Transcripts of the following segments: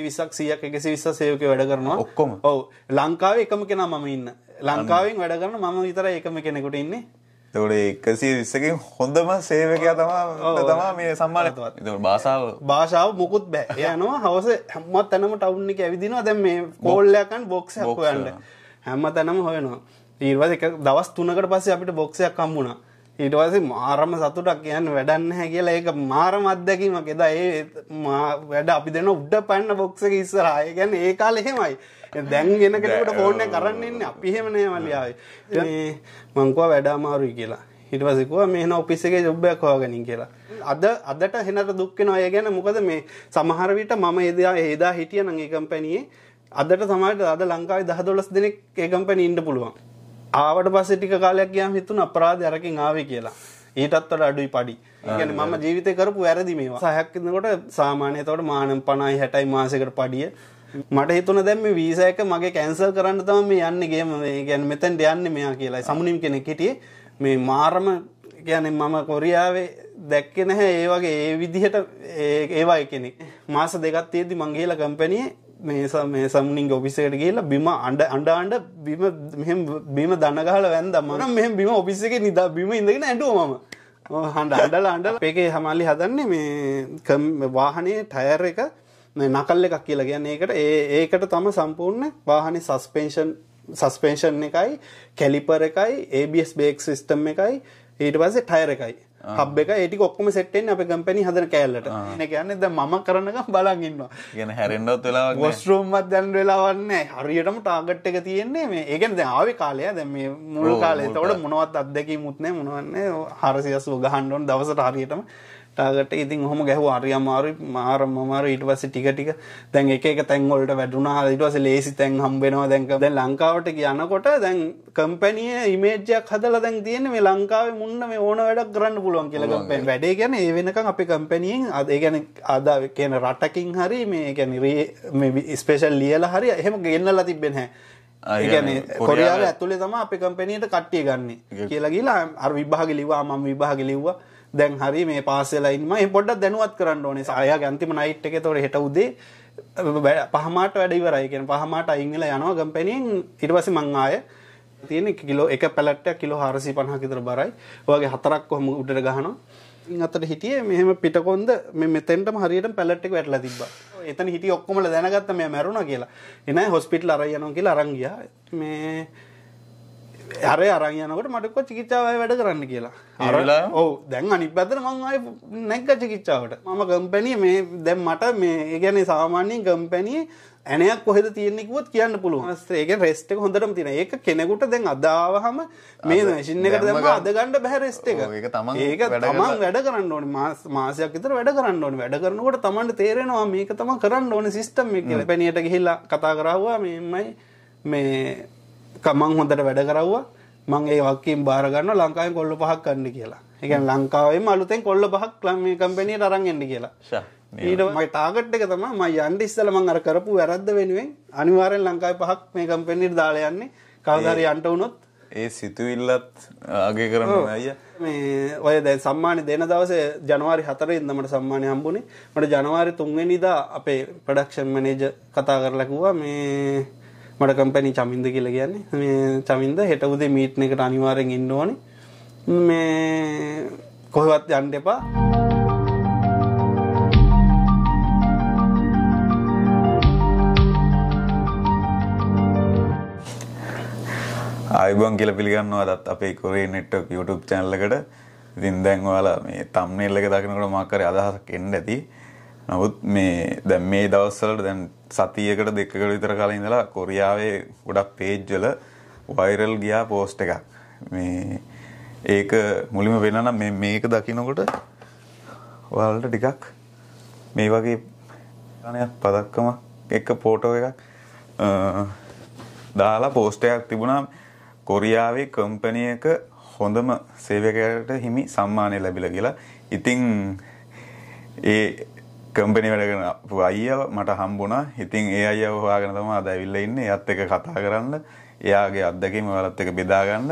විසක් සියක් එකසි විස්ස සයෝක වැඩ කරනවා ඔක්කොම ඔව ලංකාව එකම කෙන මම ඉන්න ලංකාවෙන් වැඩ කරන මම විතර එකම කෙනෙකුට ඉන්නේ තොට එකසි විස්සකින් හොඳම සේවකයා තමා තමා මේ සම්මානතවත් භාෂාව භාෂාව මොකුත් බෑ යනවා හවස හැම්මත් තැනම ටවුන් එක ඇවිදිනවා දැන් මේ කෝල්ලයක්කන් බොක්ෂයක් හොයන්න හැම්ම තැනම හොයනවා ඊර්වස එක දවස් තුනකට පස්සේ අපිට බොක්ෂයක් හම්බුණා ඊටවස මාරම සතුටක් කියන්න වැඩන්න හැ කියලා ඒක මාරම අත්දැකීමක් එදා ඒ වැඩ අපි දෙන උඩ පැන්න බොක්සක ඉස්සරහය ගැන ඒ කාල එහෙමයි දැන් ගෙන කෙනකට ෆෝර්න කරන්නන්න අපි හෙමනය මලියාවේ මංකවා වැඩාමාරුයි කියලා හිටවසකුව මේන ඔපිස්සගේ ජොබ්බයක් හෝගනින් කියලා අද අදට හෙනට දුක්කෙන අය ගැන මොකද මේ සමහරවිට මම එදා ඒදා හිටිය නං ඒකම්පැනියේ අදට සමට අද ලංකාවේ දහ දොලස් දෙනෙක් ඒකම්පැනි ඉන්ඩ පුළුවන් ආවට පස්සේ ටික කාලයක් ගියාම හිතුණා අපරාධය අරකින් ආවේ කියලා. ඊටත් වඩා අඩුයි පඩි. يعني මම ජීවිතේ කරපු වැරදි මේවා. සහයක් ඉඳනකොට සාමාන්‍ය එතකොට මානම් 50යි 60යි මාසයකට පඩිය මට හිතුන දැන් මේ වීසා එක මගේ කැන්සල් කරන්න තමයි මේ යන්නේ ගේම මේ කියන්නේ මෙතෙන්ට යන්නේ මෙයා කියලා. සමුනිම් කෙනෙක් හිටියේ මේ මාරම කියන්නේ මම කොරියාවේ දැක්කේ නැහැ ඒ වගේ ඒ විදිහට ඒවා කෙනෙක්. මාස දෙකක් තියෙද්දි මං ගිහලා කම්පැනියේ මේ මේ සම්නිින් ඔපිසේට කියලා බිම අඩ අඩාන්ඩ බිම මෙම බිම දනගහල වැන් දමන මෙ බිම ඔපිසක නිදා බිම ඉඳගෙන ඇඩුවම හඩ අඩල අන්ඩල එකේ හමල්ලි හදන්නේ මේ වාහනේ ටයර් එක නකල් එකක් කියලා ගැන්න ඒකට ඒ ඒකට තම සම්පූර්ණ වාහනි සස්පේෂන් සස්පේෂන් එකයි කැලිපර එකයි ABS බේක් සිිස්ටම් එකයි ඊට පස්සේ ටයර එකයි හබ් ah. එක ඒටි ඔක්කොම සෙට්ෙන් අප කම්පැනි හදන කෑල්ලට ගැන්න ද ම කරනක බලගන්නවා ගෙන හැරෙන්ඩොත් වෙලා ගොස්රුම්මත් දැන් වෙලාවන්න හරියටම ටාගට් එක තියෙන්නේ මේ ඒකන් ආවේ කාලය දැ මේ මුල් කාලේ තවට මොනවත් අත්දැකී මුත්නෑ මොනවන්නේ හරසියස් ගහන්ඩොන් දවසට හරියටම ටාගට ඉතින් හොම ගැහුව අරි අමාරු මාරම අමාරු ඊට පස්සේ ටික ටික දැන් එක එක තැන් වලට වැඩුණා ඊට පස්සේ ලේසි තැන් හම්බ වෙනවා දැන් දැන් ලංකාවට යනකොට දැන් කම්පැනියේ ඉමේජ් එකක් හදලා දැන් තියෙන්නේ මේ ලංකාවේ මුන්න මේ ඕන වැඩක් කරන්න පුළුවන් කියලා කම්පැනි වැඩේ කියන්නේ ඒ වෙනකන් අපේ කම්පැනියෙන් අද ඒ කියන්නේ අද කියන රටකින් හරි මේ කියන්නේ මේ ස්පෙෂල් ලියලා හරි එහෙම ගෙන්නලා තිබෙන්නේ නැහැ කොරයාල ඇතුලේ තම අපි කම්පැනීට කට්ටිය ගන්න කියලා කියලා අර විභාග ලිවා මම විභාග ලිව්වා දැන් හරි මේ පාසෙලයින්ම පොඩ්ඩක් දැනුවත් කරන්න ඕනේ අයා ගන්තිම නයිට් එක තොර හෙට උදේ පහමට වැඩිවරයිකෙන පහමට අයිංගල යනවා ගම්පැනින් ඉටවසි මං ආය තියෙන කිලෝ එක පැලට්ට කිලෝ හාරසි පණහකිතර බරයි වගේ හතරක් කොහම උඩට ගහනවා අතට හිටිය මෙහම පිටකොන්ද මෙතෙන්ට හරියට පැලට්ෙක් වැටල තිබ එතන හිට ඔක්කොමල දැනගත්ත මේ මැරුණ කියලා එන හොස්පිටල් අරයනො කියලා අරංගිය මේ හර අරයනකට මටක චිකිච්චාවය වැඩ කරන්න කියලා අරලා ඕ දැන් අනි පැතර මංයි නැක්ක චිකිච්චාවට මම ගම්පැනිය මේ දැම් මට මේ ගැන සාමාන්‍යෙන් ගම්පැනිය ඇනයක් කොහෙද තියෙන්නෙකුවත් කියන්න පුළුවන් ස්ත්‍රේගෙන් රෙස්ට් එක හොඳටම තියෙන ඒක කෙනෙකුට දැන් අදාවහම මේ මැෂින් එකට දැම්ම අදගන්න බෑ රෙස්ට් එක ඒක තමන් ඒක තමන් වැඩ කරන්න ඕනේ මාස මාසයක් විතර වැඩ කරන්න ඕනේ වැඩ කරනකොට තමන්ට තේරෙනවා මේක තමන් කරන්න ඕනේ සිස්ටම් එක කියලා පැනියට ගිහිල්ලා කතා කරාවා මේමයි මේ මං හොඳට වැඩ කරව්වා මං ඒ වක්කින් බාරගන්න ලංකායෙන් කොල්ල පහක් කන්න කියලා එක ලංකාවෙන් අලුතෙන් කොල්ල පහක් ලම් මේ කම්පැනිය රන් එන්න කියලා ඊට මයි තාගට් එක තම මයි අන්ඩ ඉස්සල මං අර කරපු වැරද්ද වෙනුවෙන් අනිවාරෙන් ලංකායි පහක් මේ කම්පැනිට දාලා යන්නේ කවදාරි අන්ට වුණොත් ඒ සිතුවිල්ලත් අගේ කරන අය මේ ඔය දැ සම්මානය දෙන දවස ජනවාරි හතර ඉදමට සම්මානය හම්බුණේ මට ජනවාරි තුන්වෙනිදා අපේ ප්‍රඩක්ෂන් මනේජ කතා කරලකුවා මේ මට කම්පැනි චමින්ද කියලා කියන්නේ මේ චමින්ද හෙට උදේ මීට් එකට අනිවාර්යෙන් එන්න ඕනේ මේ කොහෙවත් යන්න එපා අයිබන් කියල පිළිගන්නවාදත් අපේ කොරේ නෙට්ක් YouTube චැනල්ලකට ඉතින් දැන්වාලා මේ තම්නෙල්ලක දකිනකට මාකර අදහසක් එන්න ඇති නමුත් මේ දැන් මේ දවස්වලට දැන් සතියකට දෙකකට විතර කලින් ඉඳලා කොරියාවේ ගොඩක් page වල viral ගියා post එකක්. මේ ඒක මුලින්ම වෙනා නම් මේ මේක දකිනකොට ඔයාලට ටිකක් මේ වගේ ගණයක් පදක්කම එක ෆෝටෝ එකක් දාලා post එකක් තිබුණා කොරියාවේ කම්පැනි එක හොඳම සේවකයාට හිමි සම්මානය ලැබිලා කියලා. ඉතින් ඒ කම්පනි වැඩගෙන අයියව මට හම්බුණා ඉතින් ඒ අයියව හොයාගෙන තමයි අද ඇවිල්ලා ඉන්නේ එයාත් එක්ක කතා කරන්න එයාගේ අත්දැකීම් ඔයාලත් එක්ක බෙදා ගන්න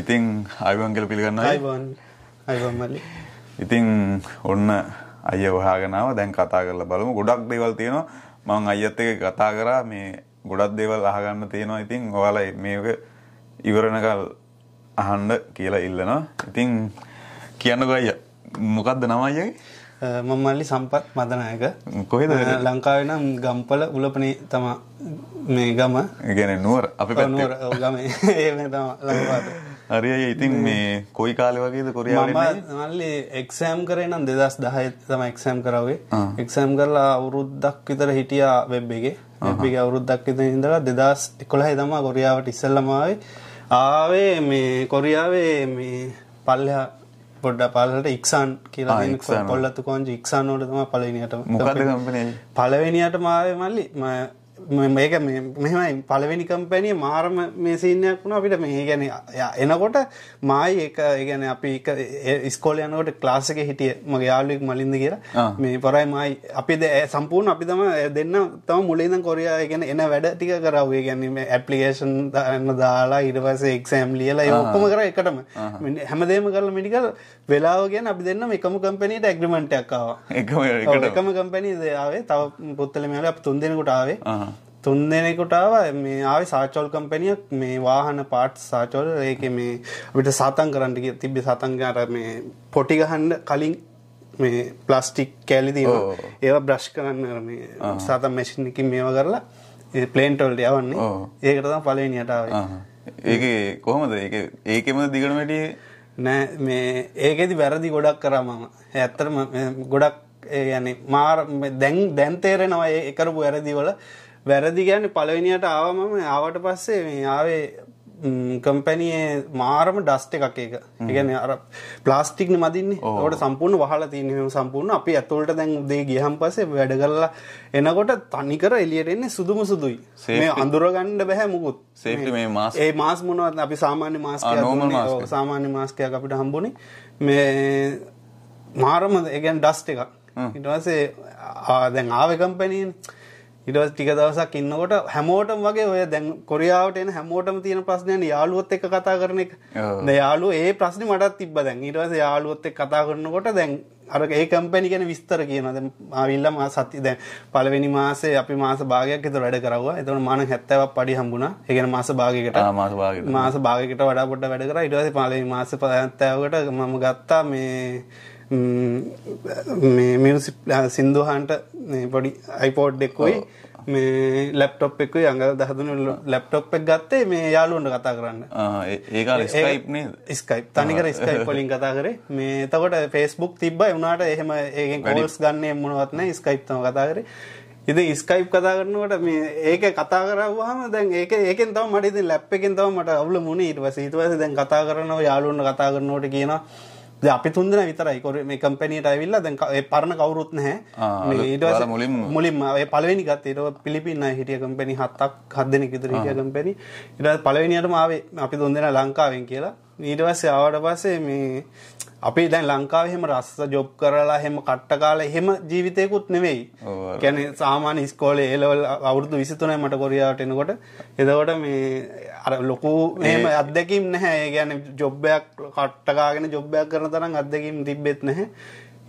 ඉතින් අයිවන් කියලා පිළිගන්නවා අයිවන් අයිවන් මල්ලි ඉතින් ඔන්න අයියව හොයාගෙන ආවා දැන් කතා කරලා බලමු ගොඩක් දේවල් තියෙනවා මම අයියත් එක්ක කතා කරා මේ ගොඩක් දේවල් අහගන්න තියෙනවා ඉතින් ඔයාලා මේක ඉවරනකල් අහන්න කියලා ඉල්ලනවා ඉතින් කියන්නකෝ අයියා මොකද්ද නම අයියාගේ මම්මල්ලි සම්පත් මදනායක කොහෙද ලංකාවේ නම් ගම්පල උලපනේ තමා මේ ගම ගැන නුවර අපි පැනුවර ගම ඒ තමා ලඟපාත හරියි ඉතින් මේ කොයි කාලෙ වගේද කොරියාවට මල්ලි එක්සෑම් කරේ නම් 2010 තමයි එක්සෑම් කරාවේ එක්සෑම් කරලා අවුරුද්දක් විතර හිටියා වෙබ් එකේ වෙබ් එකේ අවුරුද්දක් විතර ඉඳලා 2011 තමා කොරියාවට ඉස්සෙල්ලම ආවේ ආවේ මේ කොරියාවේ මේ පල්ලෙහා බොඩ්ඩ පාලට ඉක්සාන් කියලා පොල්ලත්තු කොන්ජ ඉක්සාන් ෝට තම පලනිට මොකද පලවෙනියට මාවේ මල්ලි මේක මෙමයි පලවෙනි කම්පැනිය මාරම මේ සිීනයක් වුණ අපිට මේ ගැන එනකොට මයි ඒක ගැන අපි ස්කෝල යනකොට ක්ලාසක හිටිය මගේ යාලුවෙක් මලින්ද කියලා මේ පරයි මයි අපි සම්පූර්ණ අපි තම දෙන්න තම මුලේද කොරයා ගැන එන වැඩ ටික කරවේ ගැනීම ඇපලිකේෂන් දන්න දාලා ඉඩවස එක්සෑම් ලියලා ඔක්කොම කර එකටම හැමදේම කරල මිනිකල් වෙලාව ගැන අපි දෙන්න එකම කම්පැනීට ඇග්‍රිමෙන්ට්යක්කාව එකම කම්පැනී දයාවේ තව පුත්තල මෙයාල අප තුන් දෙෙනකුට ආවේ තුන් දෙනෙකුටාව මේ ආවේ සාචෝල් කම්පැනියක් මේ වාහන පාට් සාචෝල් ඒක මේ අපිට සාතන් කරන්නට තිබ්බි සතන්ගාර මේ පොටි ගහන්ඩ කලින් මේ ප්ලස්ටික් කෑලි දීම ඒව බ්‍රශ් කරන්න මේ සාතන් මැසිින්කින් මේව කරලා පලේන්ටොල්ට යවන්නේ ඒකටතම් පලවෙනියටාව ඒක කොහොමද ඒක ඒකෙම දිගටමටියේ නෑ මේ ඒකෙදි වැරදි ගොඩක් කරා මම. ඇත්තටම ගොඩක් ඒ කියන්නේ මාර දැන් දැන් තේරෙනවා ඒ කරපු වැරදි වල වැරදි කියන්නේ පළවෙනියට ආවම ආවට පස්සේ මේ ආවේ කම්පැනියේ මාරම ඩස්ට එකක් ඒක ඒගැන අර ප්ලාස්ටික්න මදින්න ඕට සම්පූර්ණ වහල තියනම සම්පූර්ණ අපි ඇතුවලට දැන් දේ ගියහම් පසේ වැඩ කරලා එනකොට තනිකර එලියටෙන්නේ සුදුම සුදුයි මේ අඳුරගණ්ඩ බැහැ මුකුත් සේේ ඒ මාස් මොනවත් අපි සාමාන්‍ය මාස්ක සාමාන්‍ය මාස්කයක් අපිට හම්බුණි මේ මාරම ඒගැන් ඩස්ට එකක් ඉටවාසේ ආදැන් ආව කම්පැනීෙන් ඉටවස් ටික දවසක් ඉන්නකොට හැමෝටම වගේ ඔය දැන් කොරියාවට එන හැමෝටම තියෙන ප්‍රශ්නයන යාළුවොත් එක කතා කරන එක යාලු ඒ ප්‍රශ්න මටත් තිබ දැන් ඉටවස යාලුවොත් එක් කතා කරනකොට දැන් අර ඒ කම්පැනි ගැන විස්තර කියනද ආවිල්ල මා සති දැන් පළවෙනි මාසේ අපි මාස භාගයක් එතකොට වැඩ කරවුවා එතකොට මාන 70ක් පඩි හම්බුණා ඒ කියන්නේ මාස භාගයකට මාස භාගයකට මාස භාගයකට වඩා පොඩ්ඩක් වැඩ කරා ඊට පස්සේ පළවෙනි මාසේ 70කට මම ගත්තා මේ මේ මියසි සින්දුහන්ට පොඩි අයිපෝඩ් එක්කුයි මේ ලැප්ටොප් එක අඟ දහදුන ලැප්ටොප් එක ගත්තේ මේ යාලුවන්ට කතා කරන්න ඒකාල ස්කයිප් ස්කයිප් තනිකර ස්කයිප් පොලින් කතා කරේ මේ තකොට ෆෙස්බුක් තිබ්බයි වුණට එහෙම ඒකෙන් කොල්ස් ගන්න මොනවත්න ස්කයිප් තම කතා කරේ ඉති ස්කයිප් කතා කරනවට මේ ඒක කතා කරවාම දැන් ඒක ඒකෙන් තම මට ඉතින් ලැප් එකෙන් තම මට අවුල මුණ ඊට පස්සේ ඊට පස්සේ දැන් කතා කරනවා යාළුවන්ට කතා කරනකොට කියනවා අපි තුන්දන විතරයි කොර මේ කම්පැනියට ඇවිල්ලා දැන් පරණ කවුරුත් නැහැ ඊට පස්සේ මුලින්ම මුලින්ම ඒ පළවෙනි ගත්තේ ඊට පිලිපින්න හිටිය කම්පැනි හතක් හත් දෙනෙක් විතර හිටිය කම්පැනි ඊට පස්සේ පළවෙනියටම ආවේ අපි තුන්දෙනා ලංකාවෙන් කියලා ඊට පස්සේ ආවට පස්සේ මේ අපි දැන් ලංකාවේ හැම රස්ස ජොබ් කරලා හැම කට්ට කාලා හැම ජීවිතේකුත් නෙවෙයි. කියන්නේ සාමාන්‍ය ඉස්කෝලේ A level අවුරුදු 23යි මට කොරියාවට එනකොට එතකොට මේ අර ලොකු එම අදකින් නැහැ ගැන ජොබ්බයක් කට්ටකාගෙන ජොබ්බයක් කරන තරම් අදකින් තිබ්බෙත් නැහැ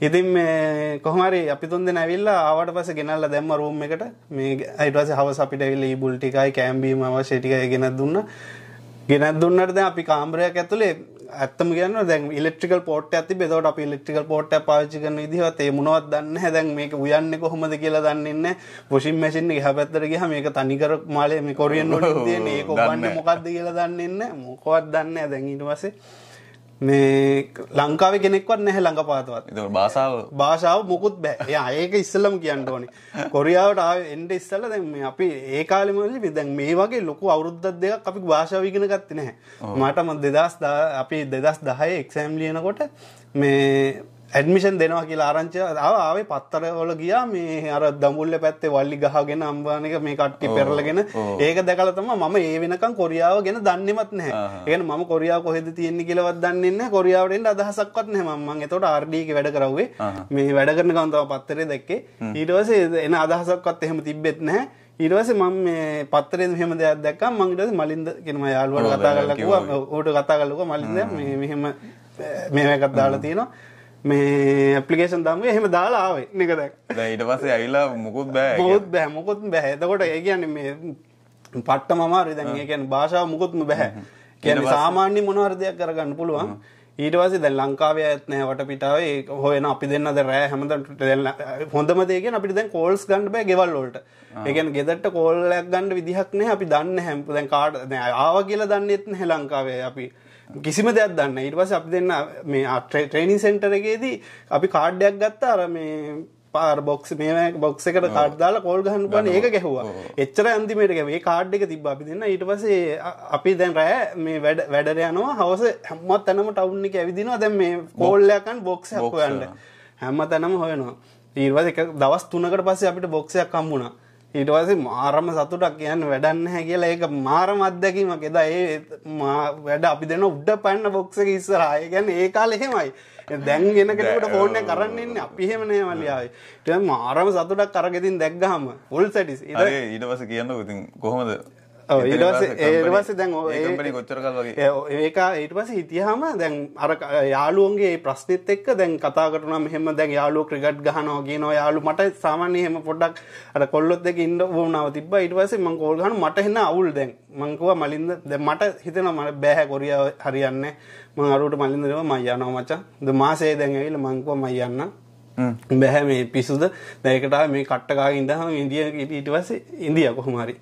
ඉතින් මේ කොහමරි අපි තුන් දෙන ඇවිල්ලා ආවට පස්සේ ගෙනල්ලා දැම්ම රූම් එකට මේ ඊට පස්සේ හවස අපිට ඇවිල්ලා ඊබුල් ටිකයි කෑම්බීම අවශ්‍ය ටිකයි ගෙනත් දුන්නා ගෙනත් දුන්නාට දැන් අපි කාමරයක් ඇතුලේ ඇත්තම ගන්න දැන් ඉලෙක්ට්‍රිකල් පෝට් ඇති බෙදවට අප ඉලෙක්ට්‍රිකල් පෝට් පාචි කරන දිහත් ඒ මොනවත් දන්න හැදැන් මේක උයන්න කොහොමද කියලා දන්නන්න පොෂින් මැසින් එහ පැත්තර ගහ මේක තනිකර මාලය මේ කොරියන් නොට ඒ කොන්න මොකක්ද කියලා දන්නන්න මොකොවත් දන්න දැන් ඉටවසේ මේ ලංකාව කෙනෙක්වත් නැහැ ළඟ පාතවත් භාෂාව භාෂාව මොකුත් බෑ ඒක ඉස්සල්ලම කියන්න ඕනේ කොරියාවට එන්ඩ ඉස්සල්ල දැ මේ අපි ඒ කාලමල විදැන් මේ වගේ ලොකු අවුද්ධ දෙයක් අපි භාෂාව ඉගෙන ගත්ති නැහැ මටම දෙදස් අපි දෙදස් දහය එක්සෑම් ලියනකොට මේ ඇඩමිෂන් දෙනවා කියලා ආරංච ආවේ පත්තර වල ගියා මේ අර දඹුල්ල පැත්තේ වල්ලි ගහගෙන අම්බාන එක මේ කට්ටි පෙරලගෙන ඒක දැකලා තමයි මම ඒ වෙනකන් කොරියාව ගැන දන්නේවත් නැහැ. ඒ කියන්නේ මම කොරියාව කොහෙද තියෙන්නේ කියලාවත් දන්නේ නැහැ. කොරියාවට එන්න අදහසක්වත් නැහැ මම. මම එතකොට RD එකේ වැඩ කරවුවේ. මේ වැඩ කරනකම් තමයි පත්තරේ දැක්කේ. ඊට පස්සේ එන අදහසක්වත් එහෙම තිබ්බෙත් නැහැ. ඊටවස මම මේ පත්තරේ මෙහෙම දෙයක් දැක්කා මම ඊට පස්සේ මලින්ද කියන මම යාළුවාට කතා කරලා කිව්වා ඌට කතා කරලා කිව්වා මලින්ද මේ මෙහෙම මේක එකක් දාලා තියෙනවා මේ ඇපලිකේෂන් දම එහෙම දාලා ආවේ නික දැක් ඊට පස්සේ ඇවිලා මුකුත් බෑ මුකුත් බෑ මුකුත් බෑ එතකොට ඒ කියන්නේ මේ පට්ට මමාරු දැන් ඒ කියන්නේ භාෂාව මුකුත්ම බෑ කියන්නේ සාමාන්‍ය මොනවාරි දෙයක් කරගන්න පුළුවන් ඊට පස්සේ දැන් ලංකාවේ ඇත් නැහැ වටපිටාවේ ඒක හොයන අපි දෙන්න අද රෑ හැමදාම දැන් හොඳම දේ කියන්නේ අපිට දැන් කෝල්ස් ගන්න බෑ ගෙවල් වලට. ඒ කියන්නේ ගෙදරට කෝල් එකක් ගන්න විදිහක් නැහැ අපි දන්නේ නැහැ. දැන් කාට දැන් ආවා කියලා දන්නේත් නැහැ ලංකාවේ අපි. කිසිම දෙයක් දන්න ඊට පස්සේ අපි දෙන්න මේ ට්‍රේනින් සෙන්ටර් එකේදී අපි කාඩ්යක් ගත්තා අර මේ පාර් බොක්ස් මේ බොක්ස එකට කාඩ් දාලා කෝල් ගහන්න පුළුවන් ඒක ගැහුවා. එච්චර අන්තිමේට ගැහුවා. මේ කාඩ් එක තිබ්බා අපි දෙන්න. ඊට පස්සේ අපි දැන් රෑ මේ වැඩ වැඩට යනවා. හවස හැම තැනම ටවුන් එකේ ඇවිදිනවා. දැන් මේ කෝල් එකක් ගන්න බොක්ස් එකක් හොයන්න. හැම තැනම හොයනවා. ඊට පස්සේ එක දවස් 3කට පස්සේ අපිට බොක්ස් එකක් හම්බුණා. ඊටවසේ මාරම සතුටක් කියන්න වැඩන්න හැ කියලා ඒක මාරම අත්දැකීමක් එදා ඒ වැඩ අපි දෙන උඩ පැන්න බොක්ස එක ඉස්සරහා ගැන ඒ කාල එහෙමයි දැන් ගෙන කෙනකට ෆෝන් කරන්නන්නේ අපි එහෙමනේ මලියාවයි ට මාරම සතුටක් කරගෙතින් දැක්ගහම පොල් සැටිස් ඉ ඊටවස කියන්න ඉතින් කොහොමද ඒටස දැන් ඒක ඊට පස හිටියහම දැන් අර යාලුවන්ගේ ප්‍රශ්නෙත් එක්ක දැන් කතා කරන මෙහෙම දැන් යාලු ක්‍රිගට් ගහනෝගේ නො යාලු මට සාමාන්‍ය හෙම පොඩක් අර කොල්ලොත් දෙක ඉන්න වුණාව තිබ ඉටවස මං කෝල්ගන මට හෙන්න අවුල් දැන් මංකවා මලින්ද දැ මට හිතෙන මට බෑහැ කොරිය හරියන්න මං අරුට මලින්දරව මයනෝ මචා ද මාසේ දැන්ඇවිල මංකව මයන්න බැහැ මේ පිසුද දැකටා මේ කට්ටකාගේ ඉඳහම ඉදිය ඉටවස ඉන්දිය කොහොමරි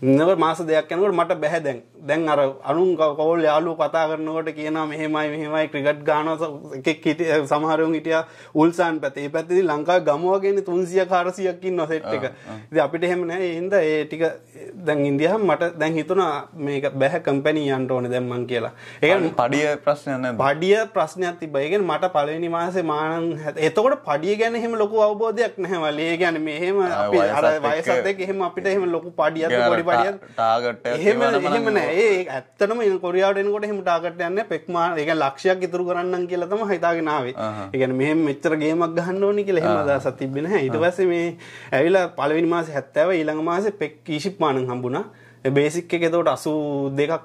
නව මාස දෙයක් යනකොට මට බැහැ දැන් දැන් අර අනුන් කෝල් යාලු කතා කරනකොට කියනවා මෙහෙමයි මෙහෙමයි ක්‍රිකට් ගහනවා එකෙක් හිටිය සමහරුන් හිටියා උල්සාන් පැත්තේ. ඒ පැත්තේදී ලංකාවේ ගම වගේනේ 300 400ක් ඉන්නවා සෙට් එක. ඉතින් අපිට එහෙම නැහැ. ඒ හින්දා ඒ ටික දැන් ඉන්දියාව මට දැන් හිතුණා මේක බැහැ කම්පැනි යන්න ඕනේ දැන් මං කියලා. ඒ කියන්නේ පඩිය ප්‍රශ්නයක් නැද්ද? පඩිය ප්‍රශ්නයක් තිබ්බා. ඒ කියන්නේ මට පළවෙනි මාසේ මානම් එතකොට පඩිය ගැන එහෙම ලොකු අවබෝධයක් නැහැ වල. ඒ කියන්නේ මෙහෙම අපි අර වයසත් එක්ක එහෙම අපිට එහෙම ලොකු පඩියක් පොඩි පඩියක් එහෙම එහෙම නැහැ. ඒ ඇත්තනම කොරියාට එනකොට හෙම ටාකට යන්න පෙක්මා එක ලක්ෂයක් ඉතුරු කරන්න කියලතම හිතාගෙනාවේ එකන මෙ මෙච්චර ගේමක් ගහන්න ඕනි කියලා හෙමදා සතිබෙන ඊට පස්සේ මේ ඇවිලා පළවෙනි මාසේ හැත්තෑව ඊළඟ මාසේ පෙක් කීශිප් මානන් හම්බුණා බේසික් එක එතකොට 82ක්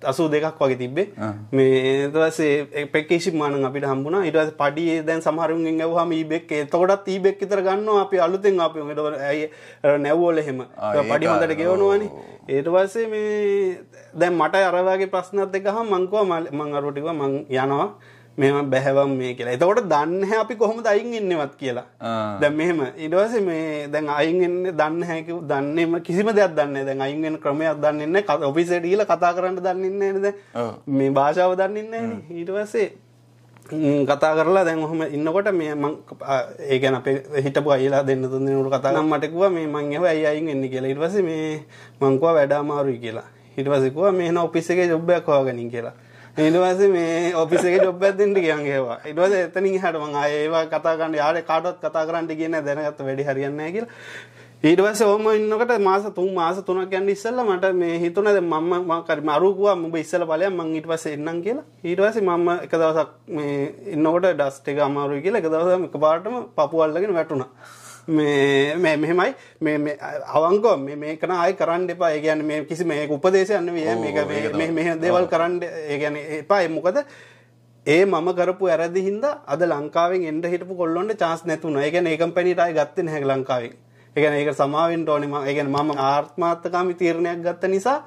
82ක් වගේ තිබ්බේ. මේ ඊට පස්සේ පැකේජ් මානම් අපිට හම්බුණා. ඊට පස්සේ පඩියේ දැන් සමහරුන්ගෙන් ඇහුවාම ඊබෙක් එතකොටත් ඊබෙක් විතර ගන්නවා අපි අලුතෙන් අපි ඒකට ඇයි නැව්වල එහෙම. පඩි හොඳට ගෙවනවනේ. ඊට පස්සේ මේ දැන් මට අර වගේ ප්‍රශ්නත් එක්ක ගහම මං කිව්වා මං අරවට කිව්වා මං යනවා. මෙම බැහැවම් මේ කියලා එතකොට දන්න අපි කොහොම දයින් ඉන්නවත් කියලා දැ මෙහම ඉඩවස මේ දැන් අයින් එන්න දන්න හැකි දන්නම කිසිම දෙයක් දන්න දැන් අයින්ෙන් ක්‍රමයක් දන්නන්න ඔපිසටීල කතා කරන්න දන්නන්න නද මේ භාෂාව දන්නන්න ඊටවස්සේ කතා කරලා දැන් ඔහම ඉන්නකොට මේ මං ඒ ගැන අපේ හිටපු අයලා දෙන්න තුන් දිනකට කතා නම් මට කිව්වා මේ මං එහුව අයියා අයින් එන්න කියලා. ඊට පස්සේ මේ මං කිව්වා වැඩ අමාරුයි කියලා. ඊට පස්සේ කිව්වා මේ එන ඔෆිස් එකේ ජොබ් එකක් හොයාගනින් කියලා. ඉඩවාස මේ ඔපිසේ ොබ්බැදට කියන්ගේවා ඉඩවස එතනින් හටම ඒවා කතාකන්න යාට කාඩොත් කතා කරන්න කියන දැනගත් වැඩි හරියන්න කියල ඊටවස ඔම ඉන්නකට මාස තුන් මාස තුනක් ගැන්න ඉස්සල්ල මට මේ හිතුනද මම කරි මරුකවා මුඹ ඉස්සල බලය මං ඉටවස එන්නම් කියලා ඊටවස මම එක දවසක් මේ ඉන්නකට ඩස්ට එක අමාරු කියලා එක දවසම එක පාටම පපුුවල්ලගෙන වැටුණා මේ මේ මෙහෙමයි මේ මේ අවංගව මේ මේක නායි කරන්න එපා. ඒ කියන්නේ මේ කිසි මේක උපදේශයක් නෙවෙයි. මේක මේ මේ දේවල් කරන්න ඒ කියන්නේ එපා. මොකද ඒ මම කරපු ඇරදි හින්දා අද ලංකාවෙන් එන්න හිටපු කොල්ලොන්ට chance නැතුණා. ඒ කියන්නේ ඒ කම්පැනිට ආයි ගත්තේ නැහැ ලංකාවෙන්. ඒ කියන්නේ ඒක සමාවෙන්න ඕනේ මම. ඒ කියන්නේ මම ආත්මාර්ථකාමී තීරණයක් ගත්ත නිසා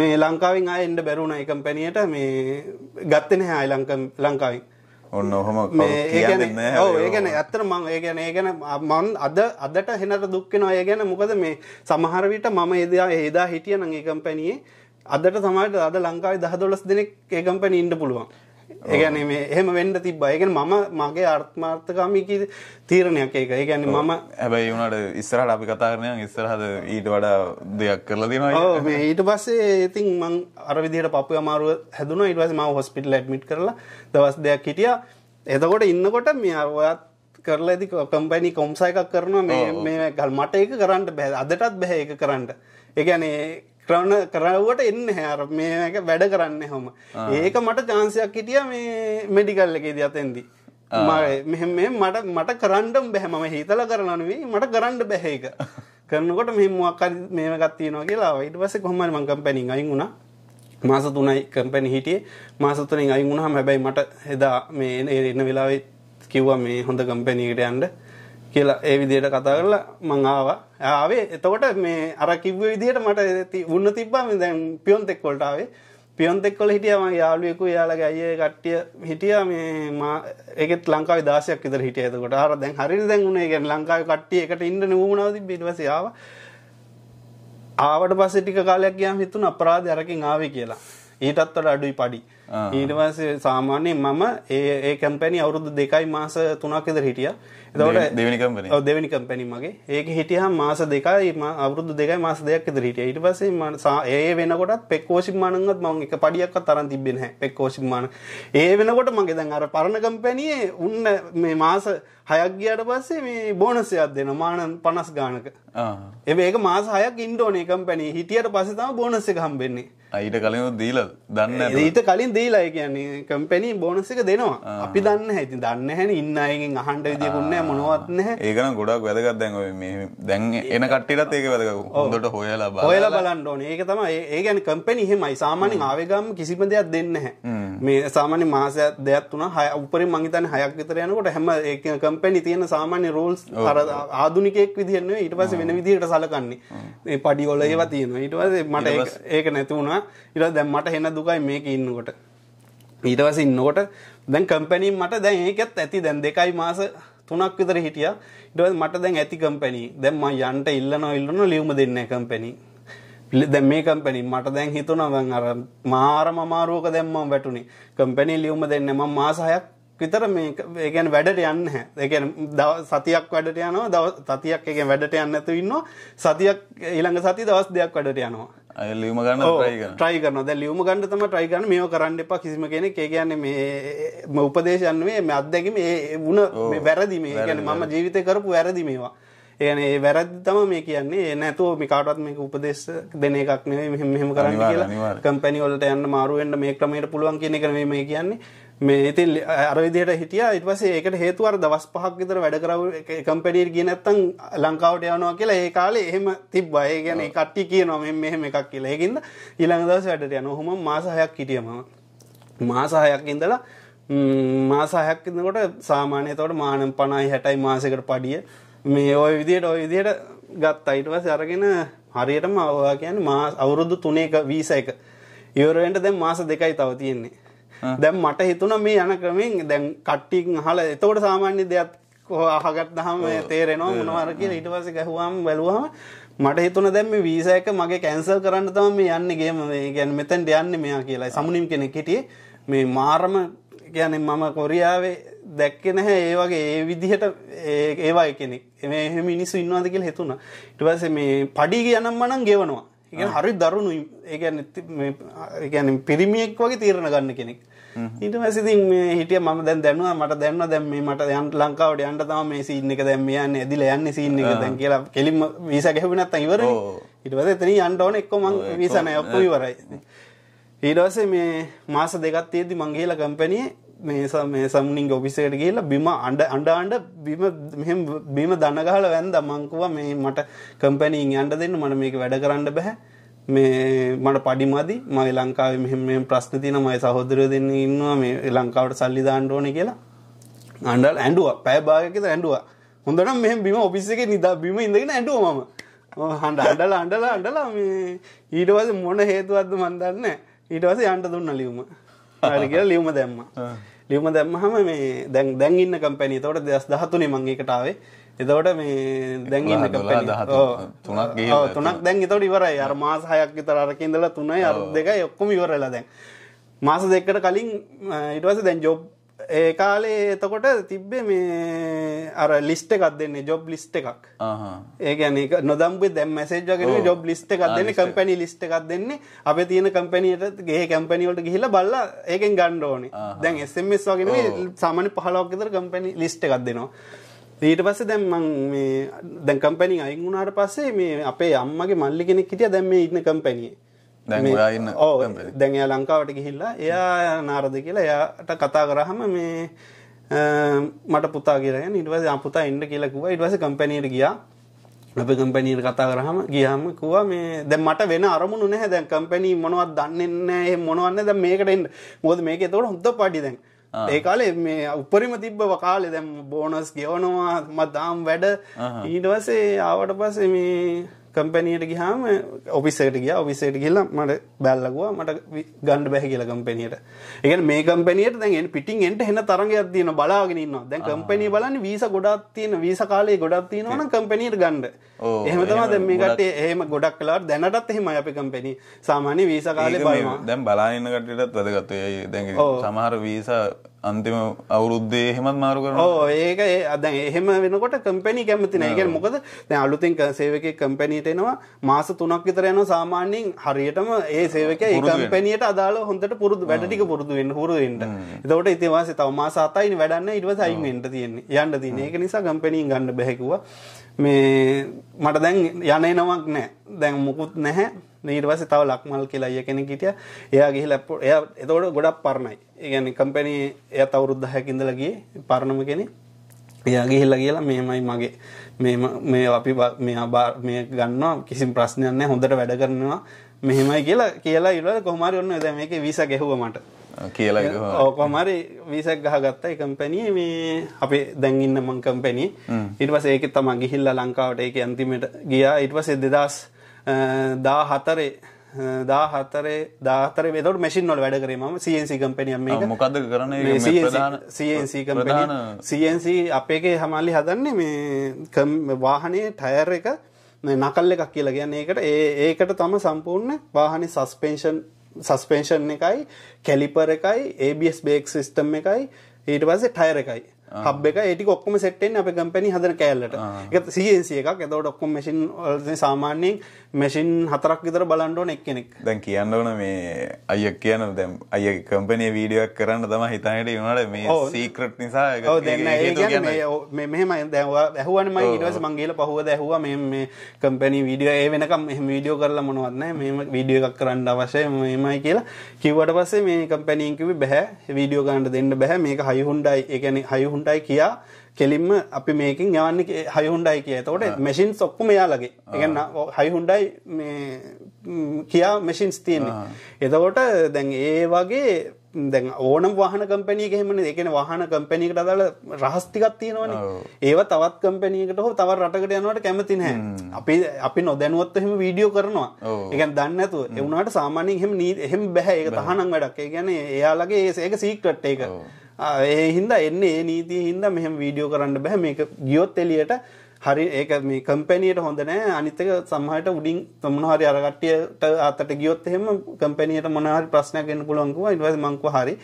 මේ ලංකාවෙන් ආයෙ එන්න බැරුණා ඒ කම්පැනියට මේ ගත්තේ නැහැ ආයි ලංකාවෙන්. ඔන්න ඔහොම ඒගැන ඇත්තර මං ඒගැන ඒගැන මන් අද අදට හෙනට දුක්කෙනවා ඒ ගැන මොකද මේ සමහරවිට මම එදා ඒදා හිටිය නං ඒකම්පැනියේ අදට සමට අද ලංකාවේ දහ දොලස් දෙනෙක් ඒකම්පැනි ඉන්න පුළුවන් ඒගැන මේ එහෙම වෙන්ඩ තිබ්බා ඒගෙන මම මගේ අර්ථමාර්ථකාමික තීරණයක් ඒක ඒගැන මම ඇබැයි වුණට ඉස්සරහට අපි කතාරණයක් ඉස්සරහද ඊට වඩා දෙයක් කරලා දෙනවා මේ ඊට පස්සේ ඉතින් මං අරවිදිට පපු අමාරුව හැදුන ඉටවස ම හොස්පිටල් ඇඩ්මිට කරලා දවස් දෙයක් හිටිය එතකොට ඉන්නකොට මේ අරවත් කරලා ඇති කම්පැනි කොම්සය එකක් කරනවා මේ මේ ගල් මට ඒක කරන්නට බැ අදටත් බැහ එක කරන්නට ඒගැනේ ක්‍රවණ කරවට එන්න හැර මේක වැඩ කරන්න හොම ඒක මට චාන්සයක් හිටිය මේ මෙඩිකල් එකේ ද අතෙන්දී මෙහෙම මට මට කරන්ඩම් බැහැම හිතල කරනනුවේ මට කරන්ඩ බැහැක කරනකොට මෙමක් මේ ගත්තියනවා කියලා ඊට පස කොහම මංකම් පැනි අයින් වුණ මාස තුනයි කම්පැනි හිටියේ මාසතුනින් අයින් වුණහම හැබැයි මට හෙදා මේ එන්න වෙලාවෙත් කිව්වා මේ හොඳ කම්පැනීට යන්ඩ කියලා ඒ විදියට කතා කරලා මං ආවා. ආවේ එතකොට මේ අර කිව්ව විදියට මට වුණ තිබ්බා මේ දැන් පියොන්තෙක් වලට ආවේ. පියොන්තෙක් වල හිටියා මගේ යාළුවෙකු යාළගේ අයියේ කට්ටිය හිටියා මේ මා ඒකෙත් ලංකාවේ 16ක් විතර හිටියා එතකොට. අර දැන් හරියට දැන් උනේ කියන්නේ ලංකාවේ කට්ටිය එකට ඉන්න නෙවුණා තිබ්බ ඊට පස්සේ ආවා. ආවට පස්සේ ටික කාලයක් ගියාම හිතුණා අපරාධය අරකින් ආවේ කියලා. ඊටත් වඩා අඩුයි පඩි. ඊට පස්සේ සාමාන්‍යයෙන් මම ඒ ඒ කම්පැනි අවුරුදු දෙකයි මාස තුනක් විතර හිටියා. එතවට දෙවැනිකම්පන දෙවැනි කම්පැනි මගේ ඒක හිටියහම් මාස දෙකයි අවුරුදු දෙකයි මාස දෙයක් ඉදිර හිටිය ඊට පස්සේ මසා ඒ වෙනකොටත් පෙක්කෝසිප් මානන්ගත් මම එක පඩියක්වත් තරන් තිබෙන හැ පෙක්කෝසිප් මාන ඒ වෙනකොට මගේ දැන් අර පරණ කම්පැනියේ උන්න මේ මාස හයක් ගියට පස්සේ මේ බෝනසයක් දෙන මානන් පනස් ගානක එඒක මාස හයක් ඉන්ඩෝනේ කම්පැනී හිටියට පස්සේ තම බෝනස එක හම්බෙන්නේ අයිට කලින් දීල දන්න ඊට කලින් දීලා කියන්නේ කම්පැනී බෝනස එක දෙනවා අපි දන්න හැති දන්න හැන ඉන්න අයගෙන් අහන්ට විදිකුන්න නෑ මොනවත් නැහැ. ඒක නම් ගොඩක් වැදගත් දැන් ඔය මේ දැන් එන කට්ටියටත් ඒක වැදගත්. හොඳට හොයලා බලන්න. හොයලා බලන්න ඕනේ. ඒක තමයි ඒ කියන්නේ කම්පැනි එහෙමයි. සාමාන්‍යයෙන් ආවේගම් කිසිම දෙයක් දෙන්නේ නැහැ. මේ සාමාන්‍ය මාසයක් දෙයක් තුනක් හය උඩරින් මං හිතන්නේ හයක් විතර යනකොට හැම ඒක කම්පැනි තියෙන සාමාන්‍ය රූල්ස් අර ආදුනිකයෙක් විදිහට නෙවෙයි ඊට පස්සේ වෙන විදිහකට සලකන්නේ. මේ පඩි වල ඒවා තියෙනවා. ඊට පස්සේ මට ඒක නැති වුණා. ඊට පස්සේ දැන් මට හෙන දුකයි මේක ඉන්නකොට. ඊට පස්සේ ඉන්නකොට දැන් කම්පැනි මට දැන් ඒකත් ඇති දැන් දෙකයි මාස තුනක් විතර හිටියා. ඊට පස්සේ මට දැන් ඇති කම්පැනි. දැන් මම යන්න ඉල්ලනවා ඉල්ලනවා ලියුම දෙන්නේ කම්පැනි. දැන් මේ කම්පැනි මට දැන් හිතුණා මං අර මාරම අමාරුවක දැන් මම වැටුනේ. කම්පැනි ලියුම දෙන්නේ මම මාස 6ක් විතර මේ ඒ කියන්නේ වැඩට යන්නේ නැහැ. ඒ කියන්නේ සතියක් වැඩට යනවා. දවස් සතියක් ඒ කියන්නේ වැඩට යන්නේ නැතුව ඉන්නවා. සතියක් ඊළඟ සතිය දවස් දෙකක් වැඩට යනවා. ලියම ගන්න ට්‍රයි කරන ද ලියම ගන්න තම ට්‍රයිගන්න මේ කරන්න එපා කිසිම කෙනෙ කියන්න මේ උපදේශන් වේ මේ අත්දැකම ඒ වුණ වැරදි මේ ගැන මම ජීවිතය කරපු වැරදි මේවා ඒන ඒ වැරදි තම මේ කියන්නේ නැතුව මිකාටත් මේ උපදේශ දෙන එකක් නෙවෙයි මෙහෙම මෙහෙම කරන්න කියලා කම්පැනි වලට යන්න මාරුවෙන්න මේ ක්‍රමයට පුළුවන් කියන එක නෙවෙයි මේ කියන්නේ මේ ඉතින් අර විදිහට හිටියා ඊට පස්සේ ඒකට හේතුව අර දවස් පහක් විතර වැඩ කරව කම්පැනියට ගියේ නැත්තම් ලංකාවට යනවා කියලා ඒ කාලේ එහෙම තිබ්බා. ඒ කියන්නේ කට්ටිය කියනවා මෙන්න මෙහෙම එකක් කියලා. ඒකින්ද ඊළඟ දවසේ වැඩට යනවා. ඔහොම මාස 6ක් හිටියා මම. මාස 6ක් ඉඳලා මාස 6ක් ඉඳනකොට සාමාන්‍ය එතකොට මානම් 50යි 60යි මාසයකට පඩිය මේ ওই විදිහට ওই විදිහට ගත්තා. ඊට පස්සේ අරගෙන හරියටම ඔයා කියන්නේ මාස අවුරුදු 3ක වීසා එක. ඉවර වෙන්න දැන් මාස දෙකයි තව තියෙන්නේ. දැන් මට හිතුණ මේ යන ක්‍රමෙන් දැන් කට්ටියකින් අහලා එතකොට සාමාන්‍ය දෙයක් අහගත්තාම තේරෙනවා මොනවා හරි කියලා ඊට පස්සේ ගහුවාම බැලුවාම මට හිතුණ දැන් මේ වීසා එක මගේ කැන්සල් කරන්න තමයි මේ යන්නේ ගේම මේ කියන්නේ මෙතෙන්ට යන්නේ මෙයා කියලා සමුනිම් කෙනෙක් හිටියේ මේ මාරම කියන්නේ මම කොරියාවේ දැක්කේ නැහැ ඒ වගේ ඒ විදිහට ඒ වගේ කෙනෙක්. මේ එහෙම මිනිස්සු ඉන්නවද කියලා හිතුණා. ඊට පස්සේ මේ පඩි ගියනම් මනම් ගෙවනවා. එක හරි දරුණු ඒගැන ඒගැන පිරිමියෙක් වගේ තීරණ ගන්න කෙනෙක් ඊට මැසිති හිටිය ම දැ දැනවා මට දැන්න දැම මට යන් ලංකාවට යන්ට තම මේ සින්න එක දැම්ම යන්න ඇදිල යන්න සින්න එක දැන් කියලා කෙලිම වීස ගැහුණත් ඉවර ඉටවස එතන අන්ඩෝන එක්කො මං විසන ඔක්කු ඉවරයි ඊටවසේ මේ මාස දෙකත් ඒදි මංගේල කම්පැනිය මේ මේ සම්නිින් ඔපිසේට කියලා බිම අඩ අඩාන්ඩ බිම මෙම බිම දනගහල වැන්ද මංකුව මේ මට කම්පැනීන් අන්ඩ දෙන්න මට මේක වැඩ කරන්න බැහැ මේ මට පඩිමදි මයි ලංකාව මෙහම මේ ප්‍රශ්න තින මයි සහෝදරය දෙන්න ඉන්නවා මේ ලංකාවට සල්ලි දාණ්ඩෝන කියලා අන්ඩල් ඇඩුව පැබාගකත ඇඩුව හොඳනම් මෙ බිම ඔපිස එක නිදා බිම ඉඳගෙන ඇඩුවම හඩ අඩල අඩල අඩලා මේ ඊටවස මොන හේතුවත්ද මන්දන්න ඊටවස අන්ට දුන්න ලියුම අරගල ලියුම දැම්ම ලියුම දැම්මහම මේ දැන් දැන් ඉන්න කම්පැනි. එතකොට 2013 මම ඒකට ආවේ. එතකොට මේ දැන් ඉන්න කම්පැනි. ඔව් තුනක් ගිහින්. ඔව් තුනක් දැන් එතකොට ඉවරයි. අර මාස 6ක් විතර අරක ඉඳලා 3යි අර 2යි ඔක්කොම ඉවරලා දැන්. මාස දෙකකට කලින් ඊට පස්සේ දැන් ජොබ් ඒ කාලේ එතකොට තිබ්බේ මේ අර ලිස්ට එකක් දෙන්නේ ජොබ් ලිස්ට එකක් ඒගැන නොදම්බ දැම් මැසේජ්ගෙන ජොබ් ලිස්ට එකක් දෙන්න කම්පැනි ලිස්ට එකක් දෙන්නේ අප තියෙන කම්පැනියට ගේ කැම්පැනිවලට ගිහිල බල්ල ඒකෙන් ගණ්ඩ ඕනේ දැන් එස්මස් වගෙන සාමන පහලෝකෙතර කම්පැනි ලිස්ට එකක් දෙනවා ඊට පස්සේ දැන් මං මේ දැන් කම්පැනි අයින් වුණාට පස්සේ මේ අපේ අම්මගේ මල්ලි කෙනෙක් හිටියා දැන් මේ ඉන්න කම්පැනියේ දැන් ඕ දැන් එයා ලංකාවට ගිහිල්ලා එයා නාරද කියලා එයාට කතා කරාම මේ මට පුතා කියලා ඊට පස්සේ පුතා ඉන්න කියලා කිව්වා ඊට පස්සේ කම්පැනියට ගියා අපේ කම්පැනියට කතා කරාම ගියාම කිව්වා මේ දැන් මට වෙන අරමුණු නැහැ දැන් කම්පැනි මොනවත් දන්නේ නැහැ එහෙම මොනවත් නැහැ දැන් මේකට එන්න මොකද මේක එතකොට හොඳ පාටි දැන් ඒ කාලේ මේ උපරිම තිබ්බ කාලේ දැන් බෝනස් ගෙවනවා මම දාම් වැඩ ඊට පස්සේ ආවට පස්සේ මේ කම්පැනියට ගිහාම ඔෆිසේට ගියා ඔෆිසේට ගිහලා මට බැල් ලගුවා මට ගන්න බැහැ කියලා කම්පැනියට. ඒ කියන්නේ මේ කම්පැනියට දැන් එන පිටින් එන්න හෙන තරංගයක් තියෙනවා බලාගෙන ඉන්නවා. දැන් කම්පැනි බලන්නේ වීසා ගොඩක් තියෙන වීසා කාලේ ගොඩක් තියෙනවා නම් කම්පැනියට ගන්න. එහෙම තමයි දැන් මේ කට්ටිය එහෙම ගොඩක් වෙලාවට දැනටත් එහෙමයි අපේ කම්පැනි සාමාන්‍ය වීසා කාලේ බලනවා. දැන් බලාගෙන ඉන්න කට්ටියටත් වැදගත්. ඒ දැන් සමහර වීසා අන්තිම අවුරුද්දේ එහෙමත් මාරු කරනවා. ඔව් ඒක දැන් එහෙම වෙනකොට කම්පැනි කැමති නැහැ. ඒ කියන්නේ මොකද දැන් අලුතෙන් සේවකයෙක් කම්පැනිට එනවා මාස 3ක් විතර යනවා සාමාන්‍යයෙන් හරියටම ඒ සේවකයා ඒ කම්පැනියට අදාළව හොඳට පුරුදු වැඩ ටික පුරුදු වෙන්න හුරු වෙන්න. එතකොට ඉතින් වාසේ තව මාස 7යිනේ වැඩන්නේ ඊට පස්සේ අයින් වෙන්න තියෙන්නේ. යන්න තියෙන්නේ. ඒක නිසා කම්පැනිෙන් ගන්න බෑ කිව්වා. මේ මට දැන් යන්නේ නමක් නැහැ. දැන් මුකුත් නැහැ. ඊට පස්සේ තව ලක්මල් කියලා අය කෙනෙක් හිටියා. එයා ගිහිල්ලා එයා එතකොට ගොඩක් පරණයි. ඒ කියන්නේ කම්පැනි එයාත් අවුරුදු 10ක ඉඳලා ගියේ පරණම කෙනෙක්. එයා ගිහිල්ලා කියලා මේමයි මගේ මේ මේ අපි මෙයා මේ ගන්නවා කිසිම ප්‍රශ්නයක් නැහැ හොඳට වැඩ කරනවා. මෙහෙමයි කියලා කියලා ඊළඟ කොහොම හරි ඔන්න දැන් මේකේ වීසා ගැහුවා මට. කියලා ඕකොමරි වීසක් ගහ ගත්ත කම්පැනී මේ අපේ දැන්ඉන්න මං කම්පැනී ඉට පස ඒක තම ගිහිල්ල ලංකාවට ඒක අන්තිමට ගියා ඉට පස දෙදස් දා හතරේ දා හතරේ දාතර වෙතට මැසින් නොල වැඩ කරේ ම සන්සි කම්පනියම් මොකද කරන සන්සි කම්පන සන්සි අපේගේ හමල්ලි හදන්නේ මේ වාහනේ ටයර් එක නකල් එකක් කියලා ගැන්න ඒකට ඒ ඒකට තම සම්පූර්ණ වාහනි සස්පේෂන් සස්පේෂන් එකයි කැලිපර එකයි ABS බේක් සිිස්ටම් එකයි ඊට පස්සේ ටයර එකයි හබ් ah. එක ඒටි ඔක්කොම සෙට්ෙන් අප කම්පැනි හදන කෑල්ලට එක ah. සියන්සිය එකක් එතවට ඔක්කොම මසින් සාමාන්‍යයෙන් මැසින් හතරක් විතර බලන්ඩෝන එක් කෙනෙක් දැන් කියන්න ඕන මේ අය කියන දැම් අය කම්පනය වීඩියක් කරන්න තම හිතනයට යුණට මේ සීක්‍රට් නිසා දෙන්න මෙහෙම දැවා ඇහුවනම ඉටවස මංගේල පහුව දැහුව මේ කම්පැනි වීඩියෝ ඒ වෙනකම් එහම වීඩියෝ කරලා මොනවත්න මෙම වීඩියෝ එකක් කරන්න අවශ්‍ය මෙමයි කියලා කිවට පස්සේ මේ කම්පැනීකිවි බැහැ වීඩියෝ ගණඩ දෙන්න බැහැ මේක හයුහුන්ඩයි එකන හයුහු හුන්ඩයි කියා කෙලින්ම අපි මේකින් යවන්නේ හයිහුන්ඩයි කිය තවට මැසින් සොක්කු මෙයාලගේ එකන්න හයිහුන්ඩයි කියා මැසින්ස් තියෙන්නේ එතකොට දැන් ඒ වගේ දැන් ඕනම් වාහන කම්පැනී හෙමන එකන වාහන කම්පැනීකට අදාල රහස්තිකත් තියෙනවන ඒව තවත් කම්පැනීකට හෝ තව රටකට යනවට කැමති නෑ අපි අපි නොදැනුවත් එහෙම වීඩියෝ කරනවා එකන් දන්නතු එවුණට සාමානයෙන් හෙම නී එහෙම බැහැ එක තහනම් වැඩක් ඒ ගැන එයාලගේ ඒක සීක්‍රට් එක ඒ හින්දා එන්නේ ඒ නීතිය හින්දා මෙහෙම වීඩියෝ කරන්න බෑ මේක ගියොත් එළියට හරි ඒක මේ කම්පැනියට හොඳ නෑ අනිත් එක සමහරට උඩින් මොන හරි අර කට්ටියට අතට ගියොත් එහෙම කම්පැනියට මොන හරි ප්‍රශ්නයක් එන්න පුළුවන් කිව්වා ඊට පස්සේ මං කිව්වා හරි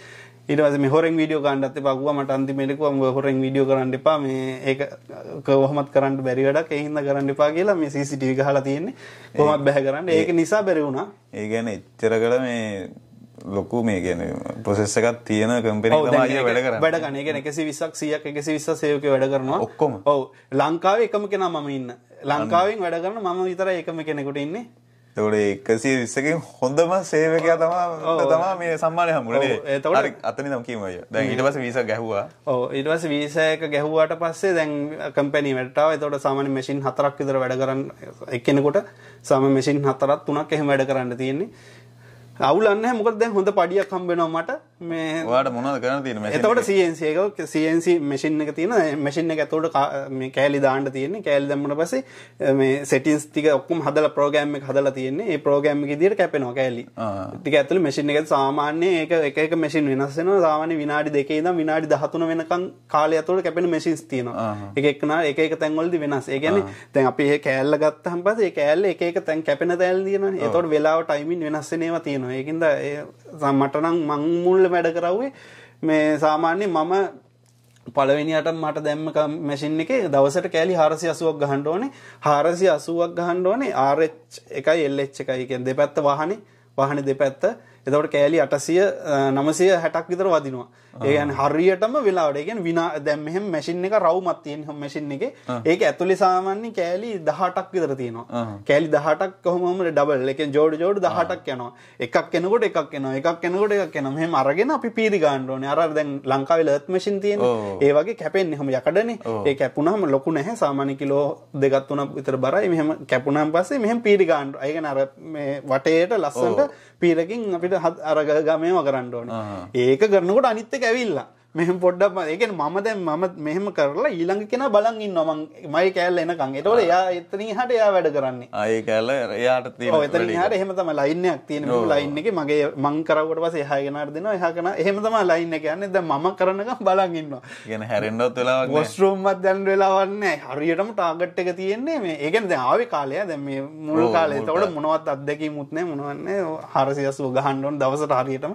ඊට පස්සේ මේ හොරෙන් වීඩියෝ ගන්නත් එපා ගුවා මට අන්තිමේට කිව්වා හොරෙන් වීඩියෝ කරන්න එපා මේ ඒක කොහොමත් කරන්න බැරි වැඩක් ඒ හින්දා කරන්න එපා කියලා මේ CCTV ගහලා තියෙන්නේ කොහොමත් බැහැ කරන්න ඒක නිසා බැරි වුණා ඒ කියන්නේ එච්චර කළ මේ ලොකු මේ ගැන පොසෙස් එකක් තියෙන කම්පෙන වැඩ කර වැඩ කන එක එකසි විසක් සියක් එකසි විස්ස සයක වැඩ කරනවා ඔක්කොම ඔව ලංකාව එකම කෙන මම ඉන්න ලංකාවෙන් වැඩ කරන මම විතර එකම කෙනෙකුට ඉන්නේ තවට එකසිය විස්සකින් හොඳම සේවකයා තමා තමා මේ සම්මානය හමුලේ තවට අතන දම්කීමය දැන් ඉට පස වීස ගැහවා ඕ ඉටවස වීසයක ගැහ්වාට පස්සේ දැන් කම්පැනි වැටාව තවට සාමන මසින් හතරක් විදර වැඩ කරන්න එක්කෙනෙකොට සම මසින් හතරත් තුනක් එහෙම වැඩ කරන්න තියෙන්නේ අවුලන්න මොකද දැන් හොඳ පඩියක් හම් වෙනවා මට මේ ඔයාලට මොනවද කරන්න තියෙන්නේ එතකොට CNC එක CNC machine එක තියෙන machine එක ඇතුළට මේ කෑලි දාන්න තියෙන්නේ කෑලි දැම්මම පස්සේ මේ settings ටික ඔක්කොම හදලා program එක හදලා තියෙන්නේ ඒ program එක විදිහට කැපෙනවා කෑලි ටික ඇතුළේ machine එකට සාමාන්‍ය ඒක එක එක machine වෙනස් වෙනවා සාමාන්‍ය විනාඩි දෙකේ ඉඳන් විනාඩි 13 වෙනකන් කාලය ඇතුළත කැපෙන machines තියෙනවා එක එක නා එක එක තැන්වලදී වෙනස් ඒ කියන්නේ දැන් අපි මේ කෑල්ල ගත්තාම පස්සේ ඒ කෑල්ල එක එක තැන් කැපෙන තැන් දිනවනේ එතකොට වෙලාව timing වෙනස් වෙනේවා තියෙනවා ගන්න ඒකින්ද ඒ සම්මටනම් මංමුල්ල වැඩ කරව්වේ මේ සාමාන්‍ය මම පලවෙනිට මට දැම්ම මැසින් එක දවසට කෑලි හාරසි අසුවක් ගහන්ඩෝනේ හාරසි අසුවක් ගහන්ඩෝනේ ආරච් එකයි එල්ලෙච් එකයි කියෙන් දෙපැත්ත වහනේ වහන දෙපැත්ත එතකොට කෑලි 800 960ක් විතර වදිනවා. ඒ කියන්නේ හරියටම වෙලාවට. ඒ කියන්නේ විනා දැන් මෙහෙම මැෂින් එක රවුමක් තියෙන මැෂින් එකේ ඒක ඇතුලේ සාමාන්‍ය කෑලි 18ක් විතර තියෙනවා. කෑලි 18ක් කොහොමම ඩබල්. ඒ කියන්නේ ජෝඩ ජෝඩ 18ක් යනවා. එකක් එනකොට එකක් එනවා. එකක් එනකොට එකක් එනවා. මෙහෙම අරගෙන අපි පීරි ගන්න ඕනේ. අර දැන් ලංකාවේ ලර්ත් මැෂින් තියෙන. ඒ වගේ කැපෙන්නේ හැම යකඩනේ. ඒ කැපුණාම ලොකු නැහැ. සාමාන්‍ය කිලෝ දෙකක් තුනක් විතර බරයි. මෙහෙම කැපුණාන් පස්සේ මෙහෙම පීරි ගන්න. ඒ කියන්නේ අර මේ වටේට ලස්සනට පීරකින් අපිට අරග ගමයම කරන්න ඕන ඒක කරනකොට අනිත්ත ඇවිල්ලා මෙහම පොඩ්ඩක් ඒකෙන් මම දැන් මම මෙහෙම කරලා ඊළඟ කෙනා බලන් ඉන්නවා මං මයි කෑල්ල එනකන්. ඒතකොට එයා එතනින් එහාට එයා වැඩ කරන්නේ. ආ ඒ කෑල්ල එයාට තියෙන. ඔව් එතනින් එහාට එහෙම තමයි ලයින් එකක් තියෙන මේ ලයින් එකේ මගේ මං කරවුවට පස්සේ එහා කෙනාට දෙනවා එහා කෙනා එහෙම තමයි ලයින් එක යන්නේ. දැන් මම කරනකම් බලන් ඉන්නවා. කියන්නේ හැරෙන්නවත් වෙලාවක් නැහැ. වොස්රූම් එකක් දැන් වෙලාවක් නැහැ. හරියටම ටාගට් එක තියෙන්නේ මේ. ඒ කියන්නේ දැන් ආවේ කාලය දැන් මේ මුල් කාලේ. ඒතකොට මොනවත් අත්දැකීමුත් නැහැ මොනවත් නැහැ. 480 ගහන්න ඕන දවසට හරියටම